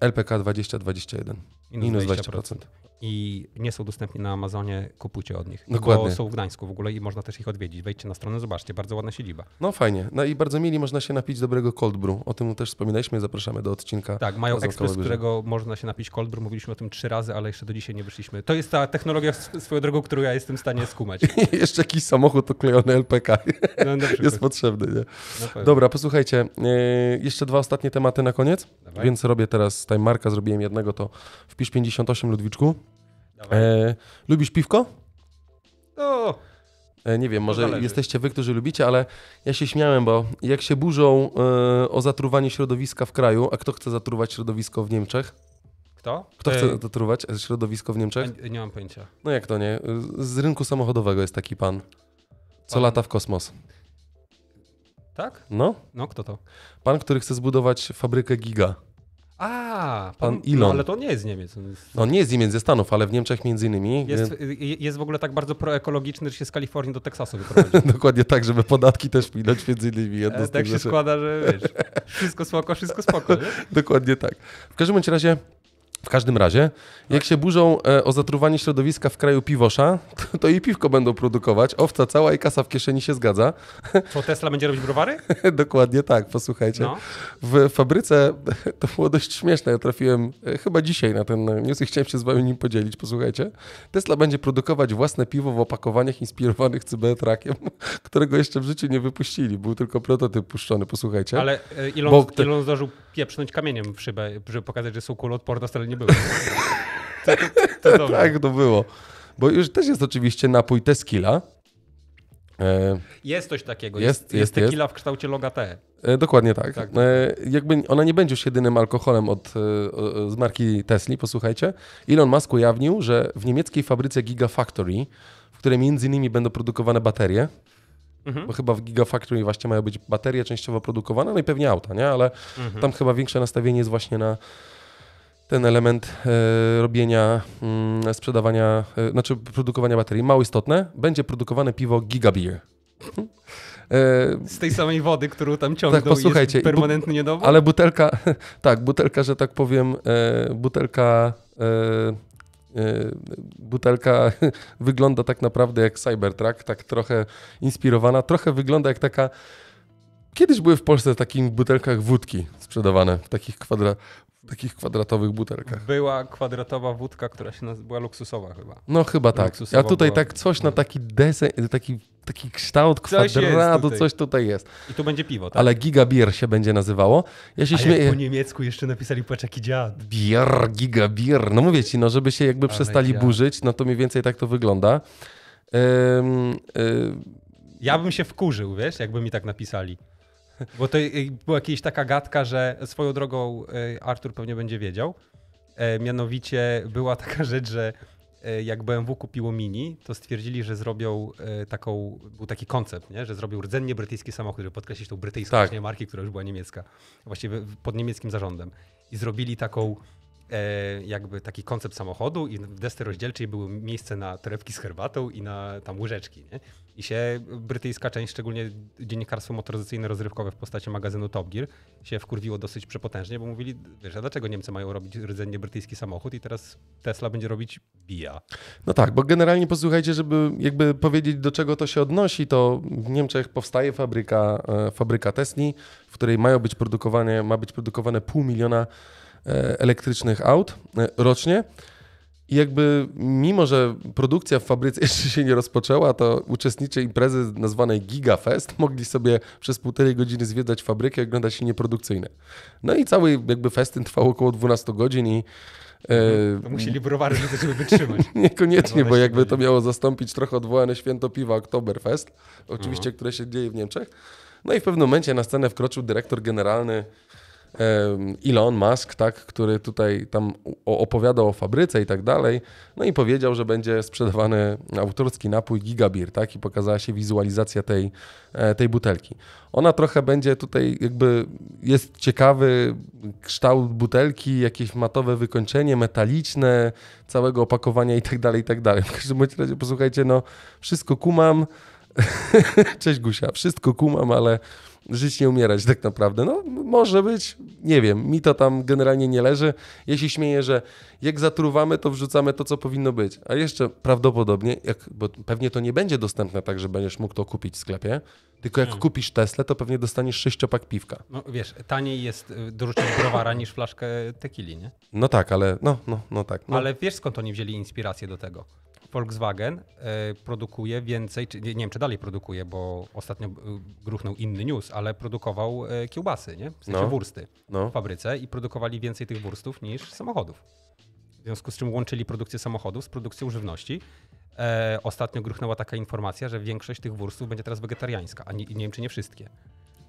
LPK 2021 minus 20%. 20%. I nie są dostępni na Amazonie, kupujcie od nich. Dokładnie. Bo są w Gdańsku w ogóle i można też ich odwiedzić. Wejdźcie na stronę, zobaczcie, bardzo ładna siedziba. No fajnie. No i bardzo mieli, można się napić dobrego cold brew. O tym też wspominaliśmy, zapraszamy do odcinka. Tak, mają ekspres, z którego można się napić cold brew. Mówiliśmy o tym trzy razy, ale jeszcze do dzisiaj nie wyszliśmy. To jest ta technologia swoją drogą, którą ja jestem w stanie skumać. jeszcze jakiś samochód oklejony LPK no, jest potrzebny. Nie? No, Dobra, posłuchajcie, e, jeszcze dwa ostatnie tematy na koniec, Dawaj. więc robię teraz time marka, zrobiłem jednego, to wpiszę 58, Ludwiczku. E, lubisz piwko? No, e, nie wiem, może zależy. jesteście wy, którzy lubicie, ale ja się śmiałem, bo jak się burzą e, o zatruwanie środowiska w kraju, a kto chce zatruwać środowisko w Niemczech? Kto? Kto Ty... chce e, zatruwać środowisko w Niemczech? A, nie mam pojęcia. No jak to nie? Z rynku samochodowego jest taki pan, co pan... lata w kosmos. Tak? No. No, kto to? Pan, który chce zbudować fabrykę Giga. A, pan, pan Elon. No, ale to nie jest z Niemiec. On, jest... on no, nie jest z Niemiec, ze Stanów, ale w Niemczech między innymi. Jest, y, y, jest w ogóle tak bardzo proekologiczny, że się z Kalifornii do Teksasu wyprowadził. Dokładnie tak, żeby podatki też minąć między innymi. Jedno e, tak się rzeczy. składa, że wiesz, wszystko spoko, wszystko spoko. Dokładnie tak. W każdym razie w każdym razie, jak tak. się burzą e, o zatruwanie środowiska w kraju piwosza, to, to i piwko będą produkować, owca cała i kasa w kieszeni się zgadza. Co Tesla będzie robić browary? Dokładnie tak, posłuchajcie. No. W fabryce to było dość śmieszne. Ja trafiłem e, chyba dzisiaj na ten news i chciałem się z wami nim podzielić. Posłuchajcie. Tesla będzie produkować własne piwo w opakowaniach inspirowanych cybertrakiem, którego jeszcze w życiu nie wypuścili. Był tylko prototyp puszczony, posłuchajcie. Ale e, Elon, Bo... Elon zdążył pieprznąć kamieniem w szybę, żeby pokazać, że są kuloodporne, ale nie nie było. To, to, to tak, to no było. Bo już też jest oczywiście napój Teskila. E... Jest coś takiego. Jest, jest, jest tequila jest. w kształcie loga T. E. e, dokładnie tak. tak. E, jakby ona nie będzie już jedynym alkoholem od, e, z marki Tesla. posłuchajcie. Elon Musk ujawnił, że w niemieckiej fabryce Gigafactory, w której między innymi będą produkowane baterie, Mhm. Bo chyba w Gigafactory właśnie mają być baterie częściowo produkowane, no i pewnie auta, nie? Ale mhm. tam chyba większe nastawienie jest właśnie na, ten element e, robienia, mm, sprzedawania, e, znaczy produkowania baterii, mało istotne. Będzie produkowane piwo Gigabeer. E, Z tej samej wody, którą tam ciągną tak, posłuchajcie, jest permanentny niedobór? Ale butelka, tak, butelka, że tak powiem, butelka butelka wygląda tak naprawdę jak Cybertruck, tak trochę inspirowana, trochę wygląda jak taka Kiedyś były w Polsce w takich butelkach wódki sprzedawane, w takich kwadra, takich kwadratowych butelkach. Była kwadratowa wódka, która się nazywa, była luksusowa chyba. No chyba tak. A tutaj była... tak coś na taki desen, taki, taki kształt kwadratu, coś tutaj jest. I tu będzie piwo, tak? Ale gigabier się będzie nazywało. Ja się A śmieję. po niemiecku jeszcze napisali płaczaki dziad. Bier, gigabier. No mówię ci, no żeby się jakby Ale przestali burzyć, no to mniej więcej tak to wygląda. Um, um, ja bym się wkurzył, wiesz, jakby mi tak napisali. Bo to była jakaś taka gadka, że swoją drogą e, Artur pewnie będzie wiedział. E, mianowicie była taka rzecz, że e, jak BMW kupiło Mini, to stwierdzili, że zrobią taką, był taki koncept, nie? że zrobią rdzennie brytyjski samochód, żeby podkreślić tą brytyjską tak. marki, która już była niemiecka, właściwie pod niemieckim zarządem. I zrobili taką jakby taki koncept samochodu i w desce rozdzielczej było miejsce na torebki z herbatą i na tam łyżeczki. Nie? i się brytyjska część, szczególnie dziennikarstwo motoryzacyjne rozrywkowe w postaci magazynu Top Gear, się wkurwiło dosyć przepotężnie, bo mówili, wiesz, a dlaczego Niemcy mają robić rdzennie brytyjski samochód i teraz Tesla będzie robić bija. No tak, bo generalnie posłuchajcie, żeby jakby powiedzieć, do czego to się odnosi, to w Niemczech powstaje fabryka, e, fabryka Tesli, w której mają być produkowane, ma być produkowane pół miliona e, elektrycznych aut e, rocznie. I jakby mimo, że produkcja w fabryce jeszcze się nie rozpoczęła, to uczestnicy imprezy nazwanej GigaFest mogli sobie przez półtorej godziny zwiedzać fabrykę i oglądać się nieprodukcyjne. No i cały jakby festyn trwał około 12 godzin i e, mhm. to musieli browary rzucać, żeby wytrzymać. Niekoniecznie, bo jakby to miało zastąpić trochę odwołane święto piwa Oktoberfest, oczywiście, mhm. które się dzieje w Niemczech. No i w pewnym momencie na scenę wkroczył dyrektor generalny Elon Musk, tak, który tutaj tam opowiadał o fabryce i tak dalej, no i powiedział, że będzie sprzedawany autorski napój Gigabir, tak, i pokazała się wizualizacja tej, e, tej butelki. Ona trochę będzie tutaj jakby, jest ciekawy kształt butelki, jakieś matowe wykończenie, metaliczne, całego opakowania i tak dalej, i tak dalej. W każdym razie posłuchajcie, no wszystko kumam, cześć Gusia, wszystko kumam, ale żyć, nie umierać tak naprawdę. No może być, nie wiem, mi to tam generalnie nie leży. Jeśli śmieję, że jak zatruwamy, to wrzucamy to, co powinno być. A jeszcze prawdopodobnie, jak, bo pewnie to nie będzie dostępne tak, że będziesz mógł to kupić w sklepie, tylko jak hmm. kupisz Tesla, to pewnie dostaniesz sześciopak piwka. No wiesz, taniej jest y, dorzucić browara niż flaszkę tekili, nie? No tak, ale no, no, no tak. No. Ale wiesz skąd oni wzięli inspirację do tego? Volkswagen e, produkuje więcej, nie wiem czy dalej produkuje, bo ostatnio e, gruchnął inny news, ale produkował e, kiełbasy, nie? W sensie no. wursty no. w fabryce i produkowali więcej tych wurstów niż samochodów. W związku z czym łączyli produkcję samochodów z produkcją żywności. E, ostatnio gruchnęła taka informacja, że większość tych wurstów będzie teraz wegetariańska, a nie, nie wiem czy nie wszystkie.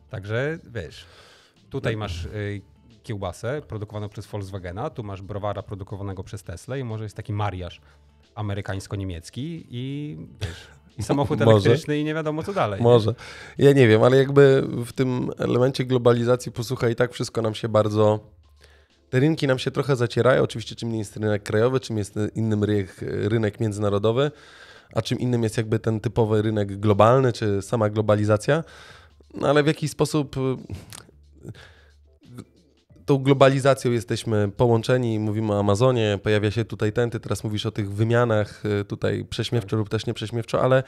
Także wiesz, tutaj no. masz y, kiełbasę produkowaną przez Volkswagena, tu masz browara produkowanego przez Tesla i może jest taki mariaż amerykańsko-niemiecki i wiesz, i samochód elektryczny i nie wiadomo co dalej. Może. Ja nie wiem, ale jakby w tym elemencie globalizacji, posłuchaj, i tak wszystko nam się bardzo... Te rynki nam się trochę zacierają. Oczywiście czym nie jest rynek krajowy, czym jest innym rynek, rynek międzynarodowy, a czym innym jest jakby ten typowy rynek globalny, czy sama globalizacja. No ale w jakiś sposób tą globalizacją jesteśmy połączeni, mówimy o Amazonie, pojawia się tutaj tenty, teraz mówisz o tych wymianach e, tutaj prześmiewczo tak. lub też nie prześmiewczo, ale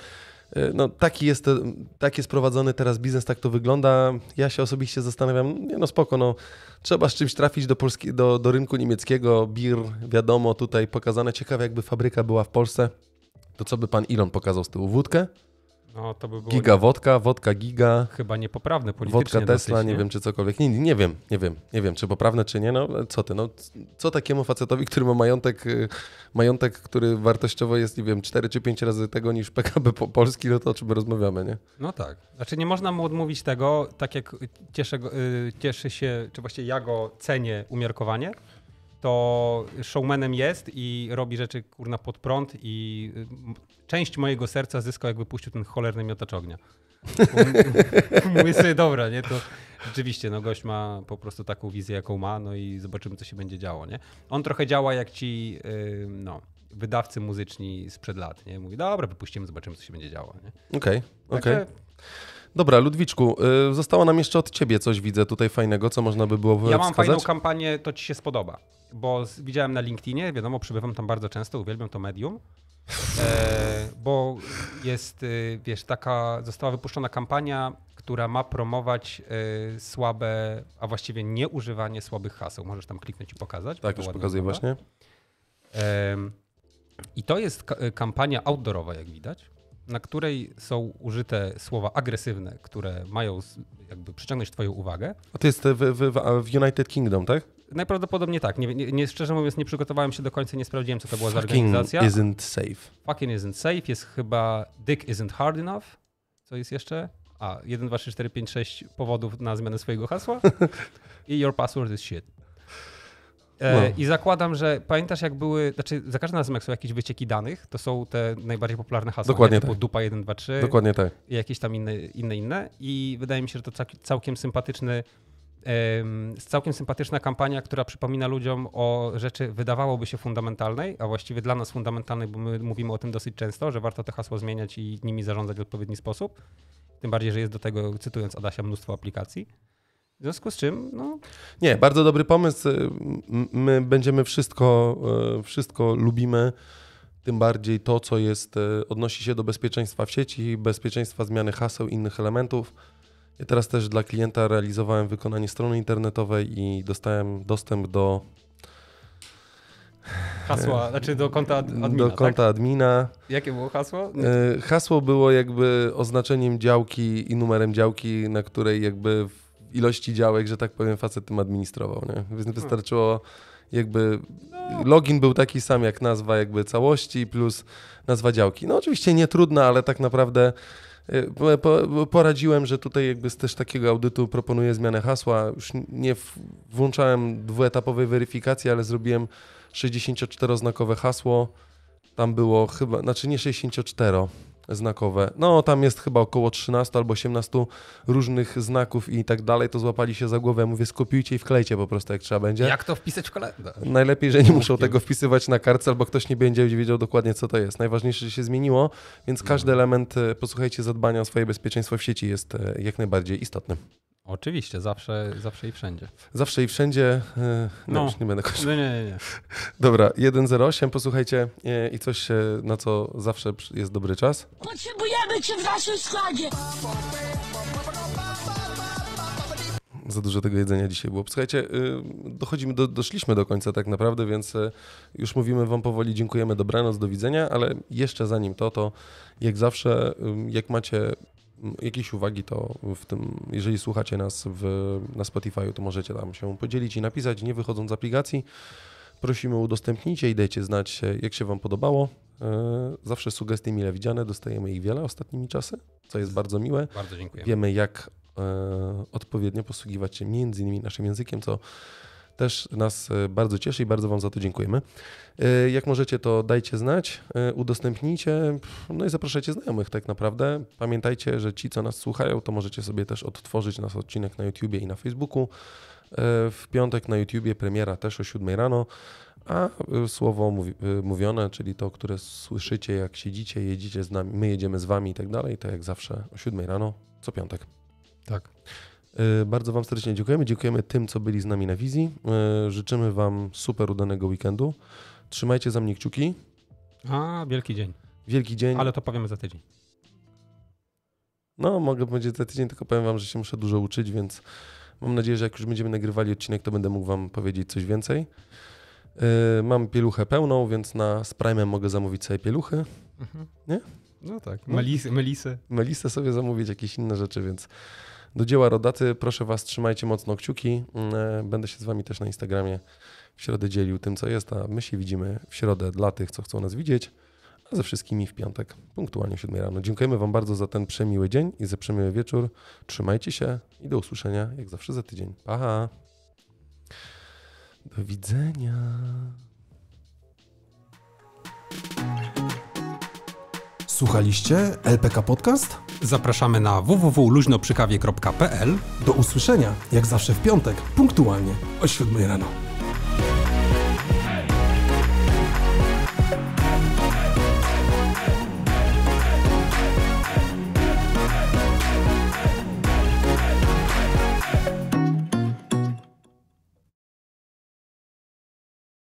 e, no, taki, jest, e, tak jest prowadzony teraz biznes, tak to wygląda. Ja się osobiście zastanawiam, nie no spoko, no, trzeba z czymś trafić do, Polski, do, do rynku niemieckiego, bir, wiadomo, tutaj pokazane. Ciekawe, jakby fabryka była w Polsce, to co by pan Elon pokazał z tyłu? Wódkę? No to by było giga nie... wodka, wodka giga. Chyba niepoprawne politycznie. Wodka Tesla, nie? nie wiem czy cokolwiek. Nie, nie wiem, nie wiem, nie wiem czy poprawne czy nie. No co ty, no co takiemu facetowi, który ma majątek, y, majątek, który wartościowo jest, nie wiem, 4 czy 5 razy tego niż PKB po Polski, no to o czym rozmawiamy, nie? No tak. Znaczy nie można mu odmówić tego, tak jak cieszę, y, cieszy się, czy właściwie ja go cenię umiarkowanie, to showmanem jest i robi rzeczy kurna pod prąd i y, część mojego serca zyskał, jak wypuścił ten cholerny miotacz ognia. Mówię sobie, dobra, nie, to rzeczywiście, no gość ma po prostu taką wizję, jaką ma, no i zobaczymy, co się będzie działo, nie. On trochę działa jak ci, yy, no, wydawcy muzyczni sprzed lat, nie. Mówi, dobra, wypuścimy, zobaczymy, co się będzie działo, nie. Okej, okay, okej. Okay. Dobra, Ludwiczku, y, zostało nam jeszcze od ciebie coś, widzę tutaj fajnego, co można by było Ja mam wskazać. fajną kampanię, to ci się spodoba, bo z, widziałem na LinkedInie, wiadomo, przybywam tam bardzo często, uwielbiam to medium, e, bo jest, y, wiesz, taka, została wypuszczona kampania, która ma promować y, słabe, a właściwie nieużywanie słabych haseł. Możesz tam kliknąć i pokazać. Tak, już pokazuję wygląda. właśnie. I to jest y, kampania outdoorowa, jak widać na której są użyte słowa agresywne, które mają jakby przyciągnąć Twoją uwagę. A to jest e, w, w, w United Kingdom, tak? Najprawdopodobniej tak. Nie, nie, nie, szczerze mówiąc, nie przygotowałem się do końca, nie sprawdziłem, co to była Fucking za organizacja. Isn't safe. Fucking isn't safe. Jest chyba Dick isn't hard enough. Co jest jeszcze? A, 1, 2, 3, 4, 5, 6 powodów na zmianę swojego hasła. I your password is shit. No. I zakładam, że pamiętasz, jak były, znaczy za każdym razem, jak są jakieś wycieki danych, to są te najbardziej popularne hasła. Dokładnie tak. dupa 1, 2, 3. Dokładnie tak. I jakieś tam inne, inne, inne. I wydaje mi się, że to całkiem sympatyczny, całkiem sympatyczna kampania, która przypomina ludziom o rzeczy wydawałoby się fundamentalnej, a właściwie dla nas fundamentalnej, bo my mówimy o tym dosyć często, że warto te hasła zmieniać i nimi zarządzać w odpowiedni sposób. Tym bardziej, że jest do tego, cytując Adasia, mnóstwo aplikacji. W związku z czym, no... Nie, bardzo dobry pomysł. Y, my będziemy wszystko, y, wszystko lubimy, tym bardziej to, co jest, y, odnosi się do bezpieczeństwa w sieci, bezpieczeństwa zmiany haseł, innych elementów. Ja teraz też dla klienta realizowałem wykonanie strony internetowej i dostałem dostęp do Hasła, e, znaczy do konta admina. Do tak? konta tak? admina. Jakie było hasło? E, hasło było jakby oznaczeniem działki i numerem działki, na której jakby ilości działek, że tak powiem, facet tym administrował. Nie? Hmm. Wystarczyło jakby login był taki sam jak nazwa jakby całości plus nazwa działki. No oczywiście nie trudna, ale tak naprawdę y, poradziłem, że tutaj jakby z też takiego audytu proponuję zmianę hasła. Już nie włączałem dwuetapowej weryfikacji, ale zrobiłem 64-znakowe hasło. Tam było chyba, znaczy nie 64, znakowe. No, tam jest chyba około 13 albo 18 różnych znaków i tak dalej. To złapali się za głowę. mówię, skopiujcie i wklejcie po prostu, jak trzeba będzie. Jak to wpisać w kalendarz? Najlepiej, że nie muszą tego wpisywać na kartce, albo ktoś nie będzie wiedział dokładnie, co to jest. Najważniejsze, że się zmieniło, więc każdy no. element, e, posłuchajcie, zadbania o swoje bezpieczeństwo w sieci jest e, jak najbardziej istotny. Oczywiście, zawsze, zawsze i wszędzie. Zawsze i wszędzie. E, no, no. już nie będę kończył. No nie, nie, nie. Dobra, 1.08, posłuchajcie e, i coś, na co zawsze jest dobry czas. Potrzebujemy cię w naszym składzie. Za dużo tego jedzenia dzisiaj było. Słuchajcie, y, dochodzimy, do, doszliśmy do końca tak naprawdę, więc e, już mówimy wam powoli, dziękujemy, dobranoc, do widzenia, ale jeszcze zanim to, to jak zawsze, y, jak macie jakieś uwagi, to w tym, jeżeli słuchacie nas w, na Spotify, to możecie tam się podzielić i napisać, nie wychodząc z aplikacji. Prosimy, udostępnijcie i dajcie znać, jak się Wam podobało. E, zawsze sugestie mile widziane, dostajemy ich wiele ostatnimi czasy, co jest bardzo miłe. Bardzo dziękuję. Wiemy, jak e, odpowiednio posługiwać się między innymi naszym językiem, co też nas e, bardzo cieszy i bardzo Wam za to dziękujemy. E, jak możecie, to dajcie znać, e, udostępnijcie, no i zapraszajcie znajomych tak naprawdę. Pamiętajcie, że ci, co nas słuchają, to możecie sobie też odtworzyć nasz odcinek na YouTubie i na Facebooku. W piątek na YouTubie premiera też o 7 rano, a słowo mówione, czyli to, które słyszycie, jak siedzicie, jedziecie z nami, my jedziemy z wami i tak dalej, to jak zawsze o 7 rano co piątek. Tak. Y, bardzo Wam serdecznie dziękujemy. Dziękujemy tym, co byli z nami na wizji. Y, życzymy Wam super udanego weekendu. Trzymajcie za mnie kciuki. A, wielki dzień. Wielki dzień. Ale to powiemy za tydzień. No, mogę powiedzieć za tydzień, tylko powiem Wam, że się muszę dużo uczyć, więc mam nadzieję, że jak już będziemy nagrywali odcinek, to będę mógł Wam powiedzieć coś więcej. Yy, mam pieluchę pełną, więc na z Prime'em mogę zamówić sobie pieluchy. Mhm. Nie? No tak. No. Melisę. Melisy sobie zamówić, jakieś inne rzeczy, więc do dzieła rodacy, proszę Was, trzymajcie mocno kciuki. Mm, e, będę się z Wami też na Instagramie w środę dzielił tym, co jest, a my się widzimy w środę dla tych, co chcą nas widzieć, a ze wszystkimi w piątek, punktualnie o 7 rano. Dziękujemy Wam bardzo za ten przemiły dzień i za przemiły wieczór. Trzymajcie się i do usłyszenia, jak zawsze, za tydzień. Pa! Do widzenia. Słuchaliście LPK Podcast? Zapraszamy na www.luźnoprzykawie.pl Do usłyszenia, jak zawsze w piątek, punktualnie o 7 rano.